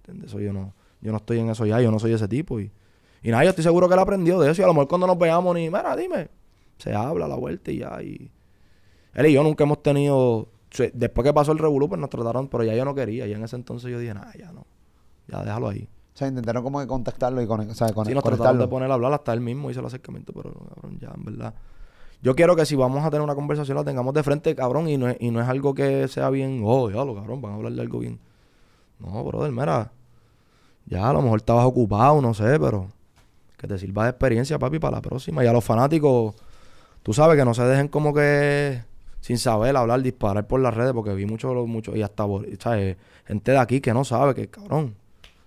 A: ¿Entiendes? Eso yo no, yo no estoy en eso ya, yo no soy ese tipo. Y, y nada, yo estoy seguro que él aprendió de eso. Y a lo mejor cuando nos veamos ni, mira, dime. Se habla a la vuelta y ya. Y... Él y yo nunca hemos tenido. Después que pasó el revolú, pues nos trataron, pero ya yo no quería. Y en ese entonces yo dije, nada, ya no. Ya déjalo ahí.
B: O sea, intentaron como que contactarlo y con, o con, sí, nos trataron de
A: poner a hablar hasta él mismo hizo el acercamiento, pero cabrón, ya en verdad yo quiero que si vamos a tener una conversación la tengamos de frente, cabrón, y no es, y no es algo que sea bien, oh, ya cabrón, van a hablar de algo bien. No, brother, mira, ya a lo mejor estabas ocupado, no sé, pero que te sirva de experiencia, papi, para la próxima. Y a los fanáticos, tú sabes que no se dejen como que sin saber hablar, disparar por las redes, porque vi mucho, mucho y hasta ¿sabes? gente de aquí que no sabe que, cabrón,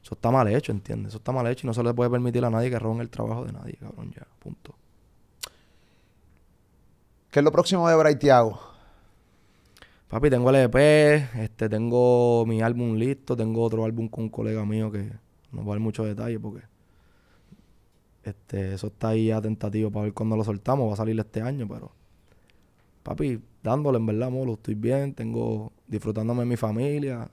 A: eso está mal hecho, ¿entiendes? Eso está mal hecho y no se le puede permitir a nadie que roben el trabajo de nadie, cabrón, ya, punto. ¿Qué es lo próximo de Bray Tiago? Papi, tengo el EP, este, tengo mi álbum listo, tengo otro álbum con un colega mío que no voy a dar muchos detalles porque este, eso está ahí a tentativo para ver cuándo lo soltamos, va a salir este año, pero papi, dándole en verdad, molo, estoy bien, tengo, disfrutándome de mi familia,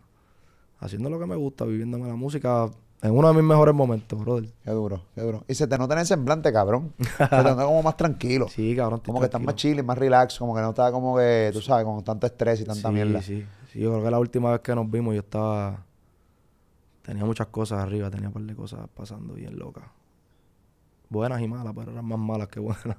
A: haciendo lo que me gusta, viviéndome la música, en uno de mis mejores momentos, brother. Qué duro, qué duro. Y se te nota en el semblante, cabrón. se
B: te nota como más tranquilo. Sí, cabrón. Como que estás más chill, más relax, como que no estás como que, tú sabes, con tanto estrés y tanta mierda. Sí,
A: sí. Yo creo que la última vez que nos vimos yo estaba... Tenía muchas cosas arriba, tenía un par de cosas pasando bien locas buenas y malas, pero eran más malas que buenas.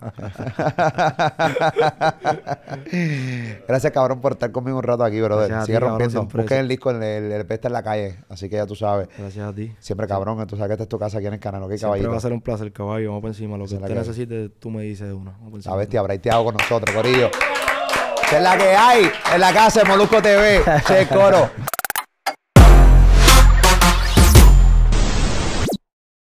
A: Gracias, cabrón,
B: por estar conmigo un rato aquí, brother. Sigue rompiendo. Porque Busquen el disco, el, el, en la calle, así que ya tú sabes. Gracias a ti. Siempre, cabrón, tú sabes que esta es tu casa aquí en el canal, ¿ok, siempre caballito? va a ser un placer, caballo. Vamos por encima. Lo que usted
A: necesite, tú me dices de una. La bestia,
B: habrá con nosotros, corillo. es la que hay en la casa de Molusco TV. che, coro.